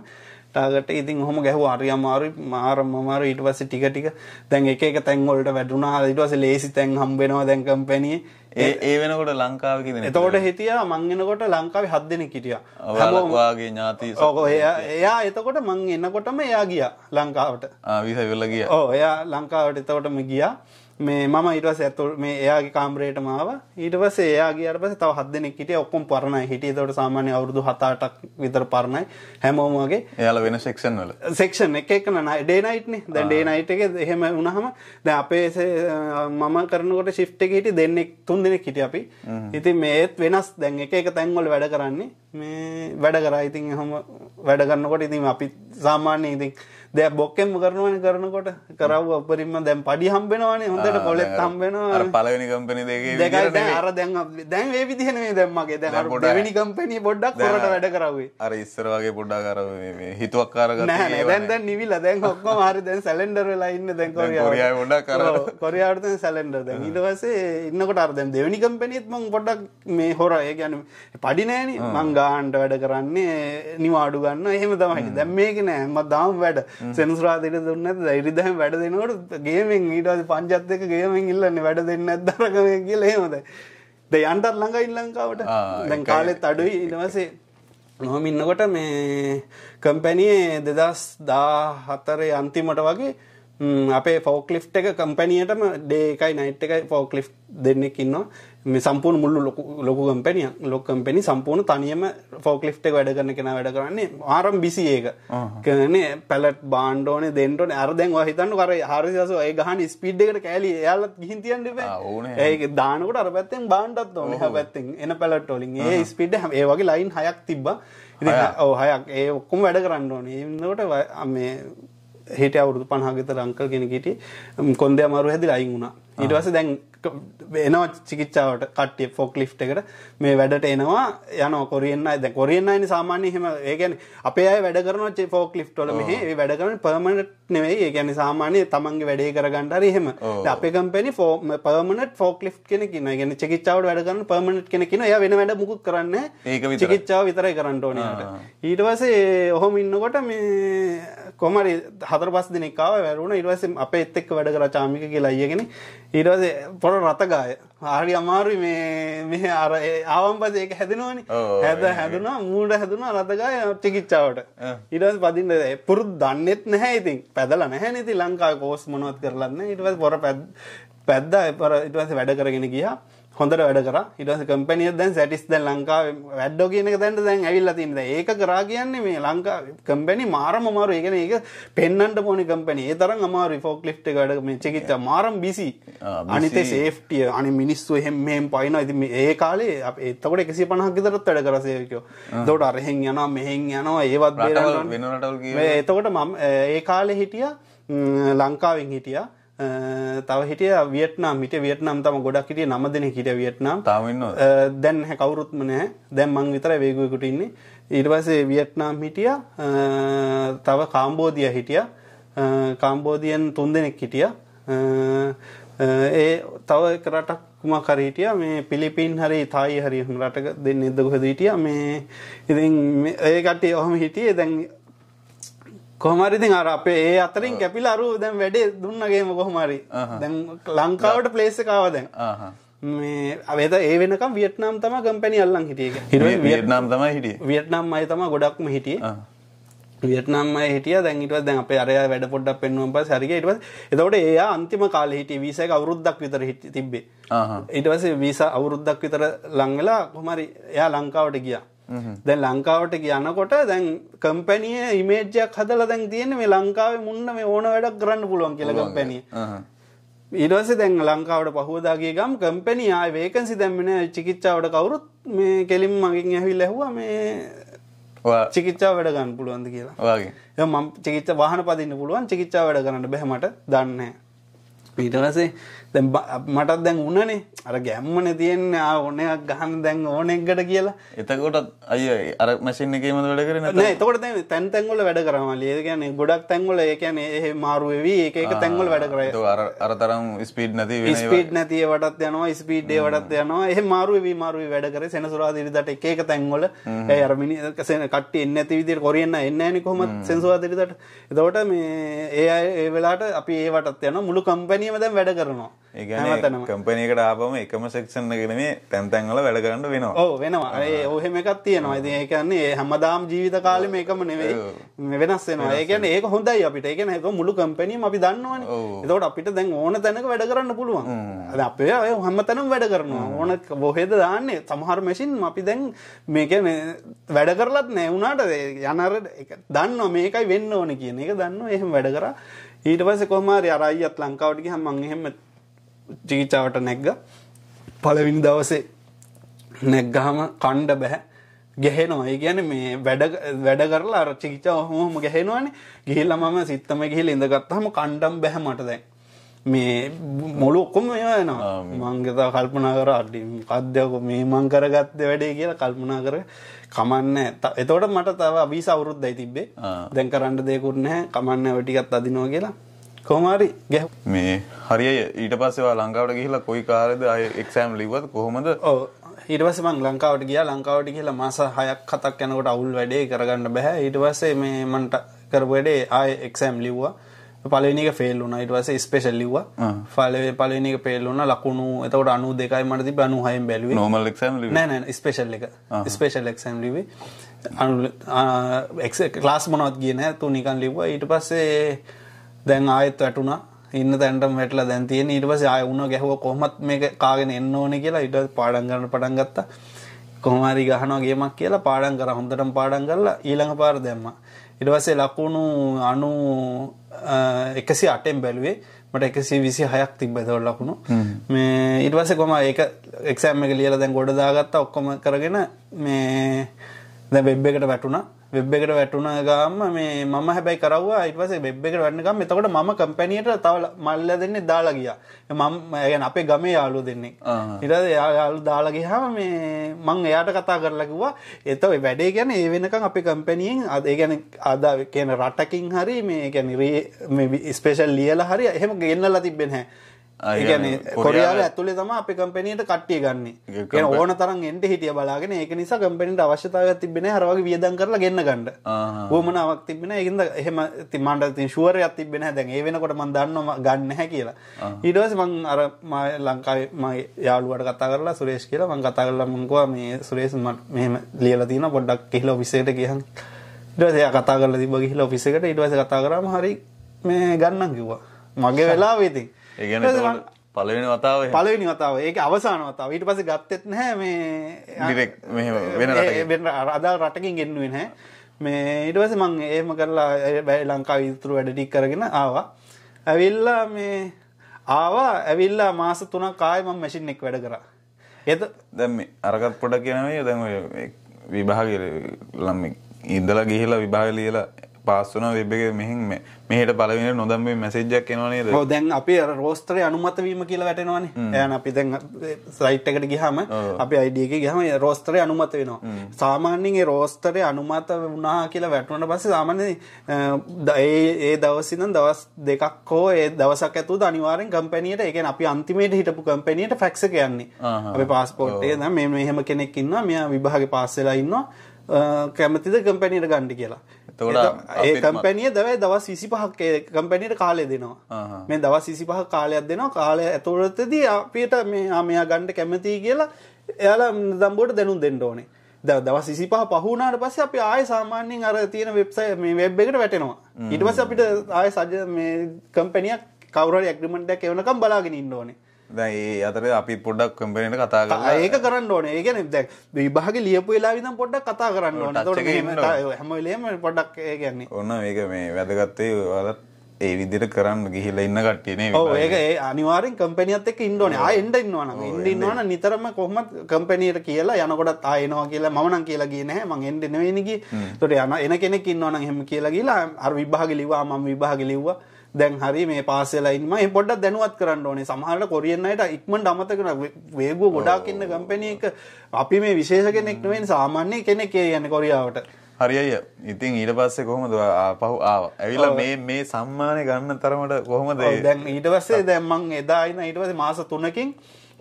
ටාගට ඉතින් හොම ගැහුව අරි අමාරු මාරම් අමාරු ඊට පස්සේ ටික ටික දැන් එක එක තැන් වලට වැටුණා ඊට පස්සේ ලේසි තැන් හම්බෙනවා දැන් කම්පැනියේ ඒ ඒ වෙනකොට ලංකාව කිද එතකොට හිටියා මං එනකොට ලංකාවේ හත් දෙනෙක් හිටියා ඔයාලගේ ඥාති ඔව් එයා එයා එතකොට මං එනකොටම එයා ගියා ලංකාවට ආ විසයි වෙලා ගියා ඔව් එයා ලංකාවට එතකොටම ගියා මේ මම ඉටවස ඇතුල් මේ එයාගේ කාම්රේට මාව ඊටවස එයාගේ අරපස තව හද දෙනෙක් හිටිය ඔක්කොම පරණයි හිටිය තවට සාමාන්‍ය අවුරුදු හතාටක් විතර පරණයි හැමෝම වගේ එයාලා වෙන සෙක්ෂන් වල සෙක්ෂන් එක එක නයි ඩේ නයිට්නේ දැන් ඩේ නයිට් එකේ එහෙම වුණාම දැන් අපේ මම කරනකොට shift එකේ හිටිය දෙන්නෙක් තුන් දෙනෙක් හිටිය අපි ඉතින් මේත් වෙනස් දැන් එක එක තැන් වල වැඩ කරන්නේ මේ වැඩ කරා ඉතින් එහෙම වැඩ කරනකොට ඉතින් අපි සාමාන්‍ය ඉතින් දැ බොක්කෙම කරනුවන කරනකොට කරව අපරිම දැම් පඩි හම්බෙනවානේ හොඳට කොලෙත් හම්බෙනවා පලවෙනි කම්පනි දෙක අර දැන් දැන් ඒ විදිහනේ දැම්මගේ දැ ොඩවැනි කම්පනී පොඩ්ඩක් ොට වැඩ කරවේ අර ඉස්සර වගේ පොඩ්ඩා කර හිතුවක් කාරග දැන් නිවිල දැන් ඔක්ක මාරි දැන් සැලෙන්ඩර් වෙලාඉන්න දැන් කොරියා ොඩ කර කොරියාට සැලෙන්ඩර් දැන් ඉටවසේ ඉන්නකොට අර දැන් දෙවැනි කම්පනීත් මං පොඩක් මේ හොර ඒ ගැන පඩිනෑන මං ගාහන්ට වැඩ කරන්නේ නිවාඩු ගන්න එහෙම තමයි දැම් මේක නෑ මත් දාම් වැඩ සෙන්ස්රාතිට දුන්න දෛරිදහම වැඩ දෙනවට ගේමෙන් ඊටද පංචත්තක ගේමෙන් ඉල්ලන්නේ වැඩ දෙන්න ඇදරකම කියල හෙමද ද යන්ටත් ළඟ ඉල්ලංකාවට දැන් කාලෙත් අඩුයි ඉටවසේ නොහොම ඉන්නකොට මේ කම්පැනියේ දෙදස් දා හත්තරේ අන්තිමට වගේ අපේ ෆෝක්ලිෆ් එක කම්පැනියටම ඩේකයි නයිට් එකයි ෆෝක්ලිෆ් දෙන්නෙක් ඉන්නවා මේ සම්පූර්ණ මුළු ලොකු ලොකු කම්පැනියක් ලොකු කම්පැනි සම්පූර්ණ තනියම ෆෝක්ලිෆ්ට් එක වැඩ කරන කෙනා වැඩ කරන්නේ ආරම් බිසි ඒක. කියන්නේ පැලට් බාන්න ඕනේ දෙන්න ඕනේ අර දැන් ඔයා හිතන්න කර 480 ඒ ගහන ස්පීඩ් එකට කෑලි එයාලත් ගිහින් තියන්න එපා. ඒක දානකොට අර පැත්තෙන් බාන්නත් ඕනේ. එහා පැත්තෙන් එන පැලට් වලින් ඒ ස්පීඩ් ඒ වගේ ලයින් හයක් තිබ්බා. ඉතින් ඔව් හයක් ඒ ඔක්කොම වැඩ කරන්න ඕනේ. ඒ වෙනකොට මේ හිට අවුරුදු පණහාගත ලංකල් කෙනෙ හිටිය කොන්දය අමාරු හැදි අයින් වුණා ඊට පස්සේ දැන් එනවා චිකිච්චාවට කට්ටිය ෆොක් ලිට් එකට මේ වැඩට එනවා යන කොරියන්න ද කොරියන්න අයින සාමාන්‍ය හෙම ඒගැන අපේ අය වැඩ කරන ෆෝක් ලිට් ොල මේ වැඩ කරන පර්මණට් නෙවෙයි ඒගැන සාමාන්‍ය තමන්ගේ වැඩේ කරගන්නඩර හෙම අපේ කම්පෙනි ෆෝම පර්මණට ෆෝක් ලිට් කෙන කින්න ගැන චිකිච්චාවට වැඩ කරන පර්මණට් කෙන කින ය වෙන වැඩ මුකුත් කරන්න ඒක චිකිච්චාව විතරයි කරන්න ඕනට ඊට පසේ ඔහොම ඉන්නකොට මේ කොමරි හතර පස් දෙනෙකාව වැරුණ ඉරවස අප එත්තෙක් වැඩ කර චාමික කියලා අයගෙන ඉරවස පො හොර රතගාය ආරි අමාරු මේ මෙ අර ආවම් පස ඒක හැදෙනවනි හැද හැදනා මූඩ හැදනා රතගාය චිකිච්චාවට ඉටස් පදින්න පුරු දන්නෙත් නැහැ ඉතින් පැදල නැහැ නති ලංකා කෝස් මොනුවත් කරලන්න ඉටවස් පොර පැත් පැද්දා එපර ඉටවස වැඩ කරගෙන ගියා හොඳට වැඩ කර ඉටස කම්පනිය දැන් සැටිස් දැන් ලංකා වැඩ්ඩෝ කියනක දැන්ට දැන් ඇවිල්ල තින්ද ඒක කරා කියන්නේ මේ ලංකා කම්පැනි මාරම මාරු ඒගෙන ඒක පෙන්න්නට පොනි කම්පැනි ඒ තරම් අමාරු ෆෝක් ලිට් වැඩ මේ චෙකිත මාරම් බිසි අනිතේ සේෆ්ටිය අනි මිනිස්සු එහෙම මෙහෙම පයින ඉති ඒ කාලේ එතකොට එකසි පනහක් විතරත් වැඩ කරසයකෝ දොට අරහෙන් යනවා මෙහෙන් යනවා ඒවත් බේරන්න එතකොට මම ඒ කාලේ හිටිය ලංකාවෙන් හිටියා තව හිටිය වියට්නම් හිට වියට්නම් තම ගොඩක් හිටිය නම දෙන හිට වියට්නම් තම දැන් හැ කවුරුත්ම නෑ දැන් මං විතර වේගුවකුට ඉන්නේ ඊට පස්සේ වියට්නම් හිටිය තව කාම්බෝධිය හිටිය කාම්බෝධියන් තුන් දෙනෙක් හිටිය ඒ තව රටක් කුමක් හරි හිටියා මේ පිලිපීන් හරි තායි හරි රටක දෙන්නේ නැද්ද කොහෙද හිටියා මේ ඉතින් ඒ කට්ටිය ඔහම හිටියේ දැන් කොහමරිතින් අර අපේ ඒ අතරින් කැපිල අරු දැන් වැඩේ දුන්නගේම කොහොමරි දැන් ලංකාවට පලේසකාව දැන් මේ අවේද ඒ වෙනකම් වියට්නම් තම කම්පැනි අල්ලන් හිටිය වියට්නම් තම හිටිය වියට්නම් අය තම ගොඩක්ම හිටිය වියට්නම් අය හිටිය දැන් ඊට පස්සේ දැන් අපේ අරයා වැඩ පොඩ්ඩක් පෙන්නුවම පස්සේ හරි ගියා ඊට පස්සේ එතකොට එයා අන්තිම කාලේ හිටිය වීසා එක අවුරුද්දක් විතර තිබ්බේ ඊට පස්සේ වීසා අවුරුද්දක් විතර ලං වෙලා කොහමරි එයා ලංකාවට ගියා දැන් ලංකාවට කියනකොට දැන් කම්පැනිය ඉමේජ්ජයක් හදලා දැන් තියෙන මේ ලංකාවේ මුන්න මේ ඕන වැඩක් කරන්න පුළුවන් කියලා කම්පැනිය. ඊට පස්සේ දැන් ලංකාවට පහුවදා ගිය ගම් කම්පැනි ආයේ වේකන්සි දැම්මේ නෑ චිකිත්සාවට කවුරුත් මේ කෙලින් මගෙන් ඇවිල්ලා ඇහුවා මේ චිකිත්සා වැඩ ගන්න පුළුවන්ද කියලා. ඔයගේ. එහෙනම් මම චිකිත්සා වාහන පදින්න පුළුවන් චිකිත්සා වැඩ කරන්න බෑ මට දන්නේ නෑ. ඊට පස්සේ දැ මටත් දැන් උනනේ අර ගැම්මන තියෙන්නේ ඕනයක් ගහන්න දැන් ඕනෙක්ගට කියලා එතකොට අය අර මැසින් එකම වැඩ කරන තකොට තැන් තැන්ගොල වැඩ කරමල ඒකන ගොඩක් තැන්ගොල ඒකන ඒ මාරුවවී ඒක එක තැන්ගොල වැඩ කර අරතරම් ස්පීඩ් නැති ස්පීඩ් නැතිය වටත් යනවා ස්පීඩ්ඩේ වටත් යනවා ඒ මාරුවී මාරුව වැඩකර සෙනසුරා දිරිදට එක තැන්ගොල අරමිනි සෙන කට එන්න ඇති විදිර කොරියන්න එන්නනි කොම සෙන්සවා දිරිදට එතකොට මේ ඒ ඒ වෙලාට අපි ඒවටත් යන මුළු කම්පැනියම දැන් වැඩ කරනවා ඒගැන කම්පනයකට ආපම එකම සෙක්ෂන්නගෙන මේ තැන්තැන්වල වැඩකරන්න වෙනවා ඕ වෙනවා ඔහෙම එකක් තියෙනවා ඇති ඒකන්නේ හැමදාම් ජීවිත කාලෙම එකම නෙවෙයි මෙ වෙනස් වෙනවා ඒකන ඒක හොඳයි අපිට ඒක එක මුළු කම්පැනීම අපි දන්නවන එතකොට අපිට දැන් ඕන තැනක වැඩ කරන්න පුළුවන් අද අපේ ඔය හැම තැනම් වැඩ කරනවා ඕන බොහෙද දාන්නේ සමහර මැසින් අපි දැන් මේක වැඩ කරලත් නෑ වුණාට යනර දන්න මේකයි වෙන්න ඕන කියන එක දන්න එහෙම වැඩ කරා ඊට පස්සේ කොහොම හරි අර අයියත් ලංකාවට ගියහම මං එහෙම චීචාවට නැග්ග පළවෙනි දවසේ නැග්ගහම කණ්ඩ බැහැ ගැහෙනවා ඒ කියන්නේ මේ වැඩ වැඩ කරලා අර චීචා ඔහොම ඔහොම ගැහෙනවනේ ගිහිල්ලා මම සිත්තම ගිහිල්ලා ඉඳගත්තාම කණ්ඩම් බැහැ මට දැන් මේ මොළු ඔක්කොම ඒවා එනවා මං ගිතා කල්පනා කරා අඩි මොකද්ද මේ මං කරගත්තේ වැඩේ කියලා කල්පනා කර කමන්නේ එතකොට මට තව 20 අවුරුද්දයි තිබ්බේ දැන් කරන්න දෙයක් උන්නේ නැහැ කමන්නේ ඔය ටිකත් අදිනවා කියලා කොහමරි ගැහ මේ හරිය ඊට පස්සේ ලංකාවට ගිහිලා කොයි කාලෙද අය එක්සෑම් ලිව්වද කොහොමද ඔව් ඊට පස්සේ මං ලංකාවට ගියා ලංකාවට ගිහිලා මාස 6ක් 7ක් යනකොට අවුල් වැඩේ කරගන්න බෑ ඊට පස්සේ මේ මන්ට කරපු වැඩේ ආයෙ එක්සෑම් ලිව්වා පලනික ෆෙල් වුණ ඊට පස්සේ ස්පෙෂල් ලිව්වා ෆල පලනික පෙල් වුණ ලකුණු එතකොට අනු දෙකයි මට තිබ්බ 96න් බැලුවේ normal exam ලිව්වේ නෑ නෑ ස්පෙෂල් එක ස්පෙෂල් exam ලිව්වේ අනු ක්ලාස් මොනවත් ගියේ නෑ තු නිකන් ලිව්වා ඊට පස්සේ දැන් ආයෙත් වැටුණා ඉන්න තැන්ටම වැටලා දැන් තියෙන ඊට පස්සේ ආයෙ වුණා ගැහුවා කොහොමත් මේක කාගෙන එන්න ඕනේ කියලා ඊට පස්සේ පාඩම් කරන්න පටන් ගත්තා කොහොම හරි ගහනවා ගේමක් කියලා පාඩම් කරා හොඳටම පාඩම් කරලා ඊළඟ පාර දැම්මා ඊට පස්සේ ලකුණු 90 108න් බැලුවේ මට 126ක් තිබ්බ ඒතකොට ලකුණු මේ ඊට පස්සේ කොහම ඒක එක්සෑම් එක ලියලා දැන් ගොඩ දාගත්තා ඔක්කොම කරගෙන මේ දැන් වෙබ් එකට වැටුණා වෙබ් එකට වැටුණ ගාම මේ මම හැබැයි කරවා ඊට පස්සේ වෙබ් එකට වැටෙනකම් එතකොට මම කම්පැනියට තව මල්ලා දෙන්නේ දාලා ගියා. මම يعني අපේ ගමේ යාළුවෝ දෙන්නේ. ඊට පස්සේ යාළුවෝ දාලා ගියාම මේ මම එයාට කතා කරලා කිව්වා එතකොට වැඩේ කියන්නේ ඒ වෙනකන් අපේ කම්පැනියෙන් අද ඒ කියන්නේ අද කියන රටකින් හරි මේ කියන්නේ මේ ස්පෙෂල් ලියලා හරි එහෙම ගෙන්නලා තිබෙන්නේ නැහැ. ඒගැන කොරියාව ඇතුලේ තම අපි කම්පනීට කට්ටිය ගන්න ඕන තරන් එට හිටිය බලාගෙන ඒක නිසා කම්පනට අවශ්‍යතාව තිබෙන හරවගේ වියදන් කරලා ගන්න ගන්නඩ හෝමනාවක් තිබෙන ඒකද එහෙම තිමන්ට තින් ශුවරය තිබෙන හැදැන් ඒ වෙනකොට මන් දන්නම ගන්න හැ කියලා ඊටවස මං අර ලංකායි මගේ යාළුවට කතා කරලා සුරේෂ් කියලා මං කතා කරලා මංකවා මේ සුරේෂ් මට මෙහෙම ලියලා තියෙන පොඩ්ඩක් කියලා ඔෆිසේට ගියන් ඊට පස්සේ එයා කතා කරලා තිබ්බ ගිහලා ඔෆිස් එකට ඊට පස්සේ කතා කරාම හරි මේ ගන්නම් කිව්වා මගේ වෙලාවෙ ඉතින් ඒගැන පලවෙනි වතාව පලවෙනි වතාව ඒක අවසාන වතාව ඊට පස ගත්තෙත් නැහැ මේ වෙන අදා රටකින් ගෙන්නුවෙන් හැ මේ ඉටවස මං ඒම කරලා බැයි ලංකා විතුරු වැඩටික් කරගෙන ආවා ඇවිල්ලා මේ ආවා ඇවිල්ලා මාස තුන කායම මැසින් එක් වැඩ කරා එත දැම් අරගත් පොඩ කියනවේ දැන් විභාග ලම් ඉන්දලා ගිහිලා විභාග ලියලා පාස්සන වෙබ්ගේ මෙහි මෙහට පලවෙන නොදම් මැසේජක් එනවනේ දැන් අපි රෝස්ටර අනුමතවීම කියලා වැටෙනවාන යන අපි දැන් සයිට් එකට ගිහම අපි අයිඩියක ගහම රෝස්තරය අනුමත වෙනවා සාමාන්‍යෙන් රෝස්තරය අනුමත වනා කියලා වැටුවට පස්ස සාමාන්‍ය ඒ දවසින දවස් දෙකක් හෝ ඒ දවසක් ඇතු අනිවාරෙන් කම්පැනියට එක අපි අන්තිමේට හිටපු කම්පැනියට ෆැක්ස කියන්නේ අප පස්පෝට්ේ ම මෙහෙම කෙනෙක් ඉන්න මෙයා විභාග පාස්සෙලා ඉන්නවා කැමතිද කම්පැනියට ගණ්ඩි කියලා තකොට ඒ කම්පැනිය දවයි දවස් විසි පහක් කම්පැනිට කාලය දෙනවා මේ දවස් විසි පහ කාලයක් දෙනවා කාලය ඇතුළතදී අපියට මේ ආමයා ගණ්ඩ කැමතියි කියලා එයාලා දම්බෝට දැනුම් දෙන්න ඕනේ දවස් විසි පහ පහුනාට පස්ස අපි ආය සාමාන්‍යෙන් අර තියෙන වෙබ්සයි මේ වෙබ් එකට වැටෙනවා ඉට පස අපිට ආය සජ මේ කම්පැනියක් කවර ඇක්ඩිමෙන්ට්ක් එවනකම් බලාගෙන ඉන්න ඕනේ දැ ඒ අතර අපි පොඩක් කම්පනට කතා කලා ඒක කරන්න ඕන ඒගැන දැ විභාග ලියපු වෙලා විතම් පොඩ්ඩක් කතා කරන්න ඕන හැමලේම පොඩක් ඒගැන්නේ ඔන්න ඒක මේ වැදගත්තේ වලත් ඒ විදිර කරන්න ගිහිල ඉන්න කට්ටියනේ ඒක අනිවාරෙන් කම්පනියත් එක් ඉන්ඩෝන එන්ඩ ඉන්නවන ඉන්ඩින්නවන නිතරම කොහමත් කම්පනීට කියලා යනකොටත් ආයනවා කියලා මනන් කියලා කියන මං එන්ඩ නවෙනකි තොට යන එන කෙනෙක් ඉන්නවන හෙම කියලා කියලා අර විභාග ලිවා මම විභාග ලිව්වා දැන් හරි මේ පාසෙලයින්ම එ පොඩ්ඩ දැනුවත් කරන්න ඕනේ සමහරට කොරියන් අයට ඉක්මට අමතකන වේගුව ගොඩාකින්න කම්පැනිය එක අපි මේ විශේෂ කෙනෙක් නෙවෙයි සාමාන්‍ය කෙනෙක් යන්න කොරියාවට හරිය ඉතින් ඊට පස්සේ කොහොමද පහු ආව ඇවිල්ලා මේ මේ සම්මානය ගන්න තරමට කොහොමද දැන් ඊට පස්සේ දැන් මං එදා ඉන්න ඊට පස්සේ මාස 3කින්